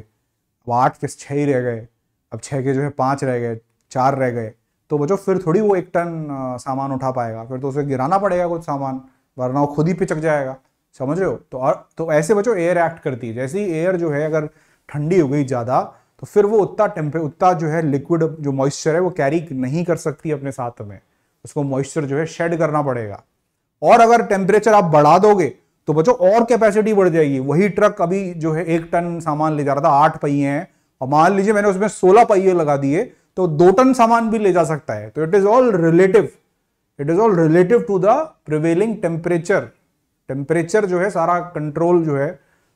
अब आठ फिर छः ही रह गए अब छः के जो है पाँच रह गए चार रह गए तो बच्चों फिर थोड़ी वो एक टन सामान उठा पाएगा फिर तो उसे गिराना पड़ेगा कुछ सामान वरना वो खुद ही पिचक जाएगा समझ रहे हो तो और तो ऐसे बचो एयर एक्ट करती है जैसे ही एयर जो है अगर ठंडी हो गई ज़्यादा तो फिर वो उतना टेम्परे उतना जो है लिक्विड जो मॉइस्चर है वो कैरी नहीं कर सकती अपने साथ में उसको मॉइस्चर जो है शेड करना पड़ेगा और अगर टेम्परेचर आप बढ़ा दोगे तो बचो और कैपेसिटी बढ़ जाएगी वही ट्रक अभी जो है एक टन सामान ले जा रहा था आठ पहिए हैं और मान लीजिए मैंने उसमें सोलह पहिए लगा दिए तो दो टन सामान भी ले जा सकता है तो it is all relative it is all relative to the prevailing temperature temperature जो है सारा कंट्रोल जो है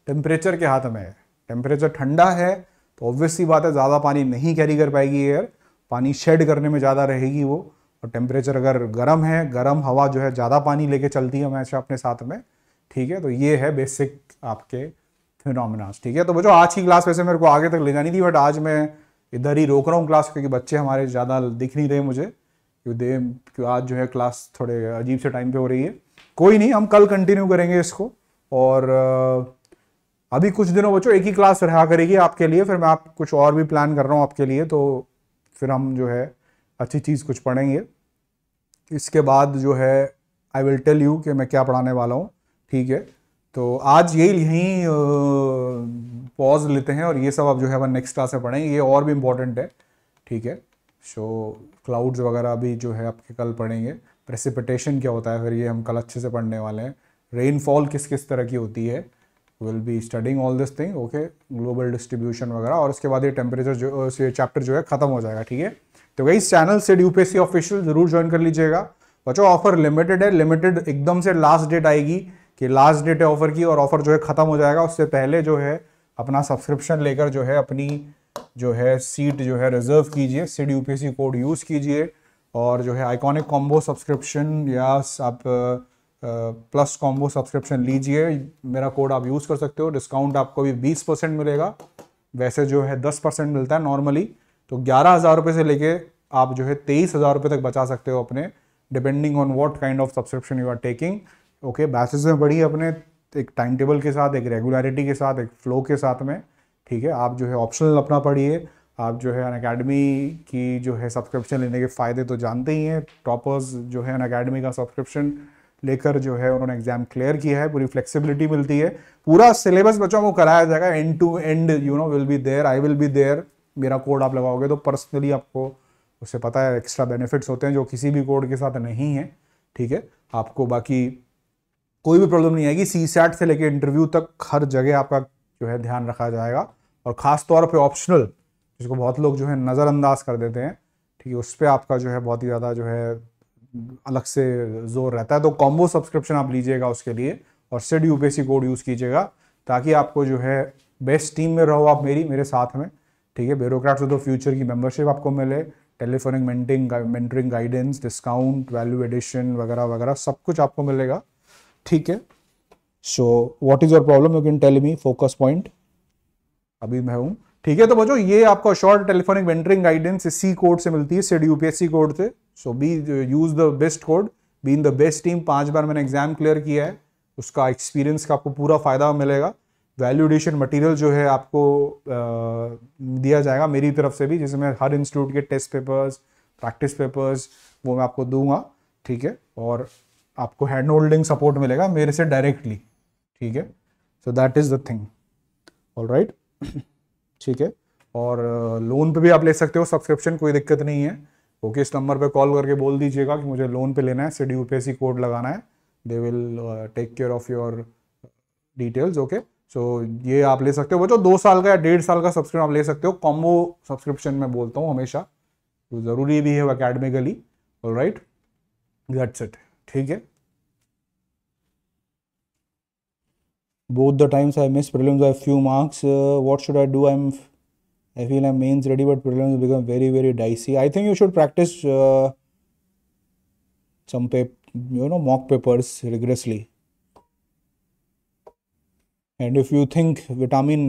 टेम्परेचर के हाथ में है टेम्परेचर ठंडा है तो ऑब्वियसली बात है ज़्यादा पानी नहीं कैरी कर पाएगी एयर पानी शेड करने में ज़्यादा रहेगी वो और टेम्परेचर अगर गर्म है गर्म हवा जो है ज़्यादा पानी लेके चलती है हमेशा अपने साथ में ठीक है तो ये है बेसिक आपके फिनोमिनाज ठीक है तो बच्चों आज की क्लास वैसे मेरे को आगे तक ले जानी थी बट आज मैं इधर ही रोक रहा हूँ क्लास क्योंकि बच्चे हमारे ज़्यादा दिख नहीं रहे मुझे क्यों दे क्यों आज जो है क्लास थोड़े अजीब से टाइम पे हो रही है कोई नहीं हम कल कंटिन्यू करेंगे इसको और अभी कुछ दिनों बच्चों एक ही क्लास रहा करेगी आपके लिए फिर मैं आप कुछ और भी प्लान कर रहा हूँ आपके लिए तो फिर हम जो है अच्छी चीज़ कुछ पढ़ेंगे इसके बाद जो है आई विल टेल यू कि मैं क्या पढ़ाने वाला हूँ ठीक है तो आज यही यहीं पॉज लेते हैं और ये सब आप जो है वह नेक्स्ट क्लास में पढ़ेंगे ये और भी इम्पोर्टेंट है ठीक है सो so, क्लाउड्स वगैरह भी जो है आपके कल पढ़ेंगे प्रेसिपिटेशन क्या होता है फिर ये हम कल अच्छे से पढ़ने वाले हैं रेनफॉल किस किस तरह की होती है will be studying all this thing okay global distribution वगैरह और उसके बाद ये टेम्परेचर जो चैप्टर जो है खत्म हो जाएगा ठीक है तो वही चैनल से डी यूपीएससी ऑफिशियल जरूर ज्वाइन कर लीजिएगा बच्चों ऑफर लिमिटेड है लिमिटेड एकदम से लास्ट डेट आएगी कि लास्ट डेट है ऑफर की और ऑफर जो है खत्म हो जाएगा उससे पहले जो है अपना सब्सक्रिप्शन लेकर जो है अपनी जो है सीट जो है रिजर्व कीजिए सिड यूपीएससी कोड यूज़ कीजिए और जो है आइकॉनिक कॉम्बो सब्सक्रिप्शन या आप प्लस कॉम्बो सब्सक्रिप्शन लीजिए मेरा कोड आप यूज़ कर सकते हो डिस्काउंट आपको भी बीस परसेंट मिलेगा वैसे जो है दस परसेंट मिलता है नॉर्मली तो ग्यारह हज़ार रुपये से लेके आप जो है तेईस हज़ार रुपये तक बचा सकते हो अपने depending on what kind of subscription you are taking okay batches में बढ़िए अपने एक टाइम टेबल के साथ एक रेगुलरिटी के साथ एक फ्लो के साथ में ठीक है आप जो है ऑप्शनल अपना पढ़िए आप जो है अन अकेडमी की जो है सब्सक्रिप्शन लेने के फ़ायदे तो जानते ही हैं टॉपर्स जो है अन अकेडमी का सब्सक्रिप्शन लेकर जो है उन्होंने एग्जाम क्लियर किया है पूरी फ्लेक्सिबिलिटी मिलती है पूरा सिलेबस बच्चों को कराया जाएगा end to end you know will be there I will be there मेरा कोड आप लगाओगे तो पर्सनली आपको उससे पता है एक्स्ट्रा बेनिफिट्स होते हैं जो किसी भी कोड के साथ नहीं है ठीक है आपको बाकी कोई भी प्रॉब्लम नहीं आएगी सी सैट से लेकर इंटरव्यू तक हर जगह आपका जो है ध्यान रखा जाएगा और ख़ास तौर पे ऑप्शनल जिसको बहुत लोग जो है नज़रअंदाज कर देते हैं ठीक है उस पर आपका जो है बहुत ही ज़्यादा जो है अलग से जोर रहता है तो कॉम्बो सब्सक्रिप्शन आप लीजिएगा उसके लिए और सेड यू कोड यूज़ कीजिएगा ताकि आपको जो है बेस्ट टीम में रहो आप मेरी मेरे साथ में ठीक है ब्यूरोक्राट्स से तो फ्यूचर की मेम्बरशिप आपको मिले टेलीफोनिक मेंटिंग mentoring guidance discount value addition वगैरह वगैरह सब कुछ आपको मिलेगा ठीक है so what is your problem you can tell me focus point अभी मैं हूं ठीक है तो बच्चों ये आपको short telephonic mentoring guidance C code से मिलती है सिड यूपीएससी कोड से so be use the best code be in the best team पांच बार मैंने एग्जाम क्लियर किया है उसका एक्सपीरियंस का आपको पूरा फायदा मिलेगा वैल्यूडेशन मटेरियल जो है आपको आ, दिया जाएगा मेरी तरफ से भी जैसे मैं हर इंस्टीट्यूट के टेस्ट पेपर्स प्रैक्टिस पेपर्स वो मैं आपको दूंगा ठीक है और आपको हैंड होल्डिंग सपोर्ट मिलेगा मेरे से डायरेक्टली ठीक है so that is the thing all right ठीक है और लोन uh, पे भी आप ले सकते हो सब्सक्रिप्शन कोई दिक्कत नहीं है ओके इस नंबर पे कॉल करके बोल दीजिएगा कि मुझे लोन पे लेना है सिड यू कोड लगाना है they will take care of your details okay so ये आप ले सकते हो बच्चों दो साल का या डेढ़ साल का सब्सक्रिप्शन आप ले सकते हो कॉम्बो सब्सक्रिप्शन में बोलता हूँ हमेशा तो ज़रूरी भी है अकेडमिकली राइट दैट्स इट ठीक है both the times I missed prelims by a few marks. Uh, what should I do? I'm I feel I'm mains ready, but prelims become very very dicey. I think you should practice uh, some pap- you know mock papers rigorously. And if you think vitamin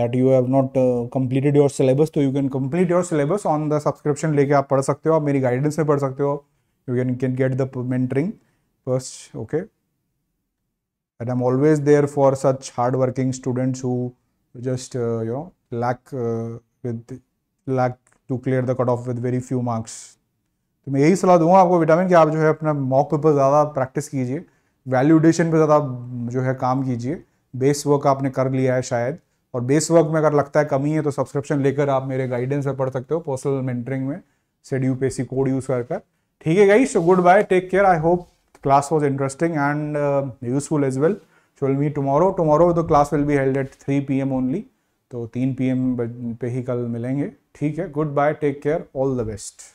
that you have not uh, completed your syllabus, तो you can complete your syllabus on the subscription लेके आप पढ़ सकते हो आप मेरी guidance में पढ़ सकते हो. You can can get the mentoring first, okay? that I'm always there for such working students who just uh, you know lack uh, with lack to clear the off with very few marks. तो मैं यही सलाह दूंगा आपको vitamin कि आप जो है अपना मॉक पेपर ज़्यादा प्रैक्टिस कीजिए वैल्यूडेशन पे ज़्यादा जो है काम कीजिए बेस वर्क आपने कर लिया है शायद और बेस वर्क में अगर लगता है कमी है तो सब्सक्रिप्शन लेकर आप मेरे गाइडेंस में पढ़ सकते हो पर्सनल मेंटरिंग में सेड्यू पे कोड यूज़ कर ठीक है गई so goodbye take care I hope class was interesting and uh, useful as well. So we'll meet tomorrow. Tomorrow the class will be held at 3 p.m. only. So 3 p.m. M पे ही कल मिलेंगे ठीक है goodbye take care all the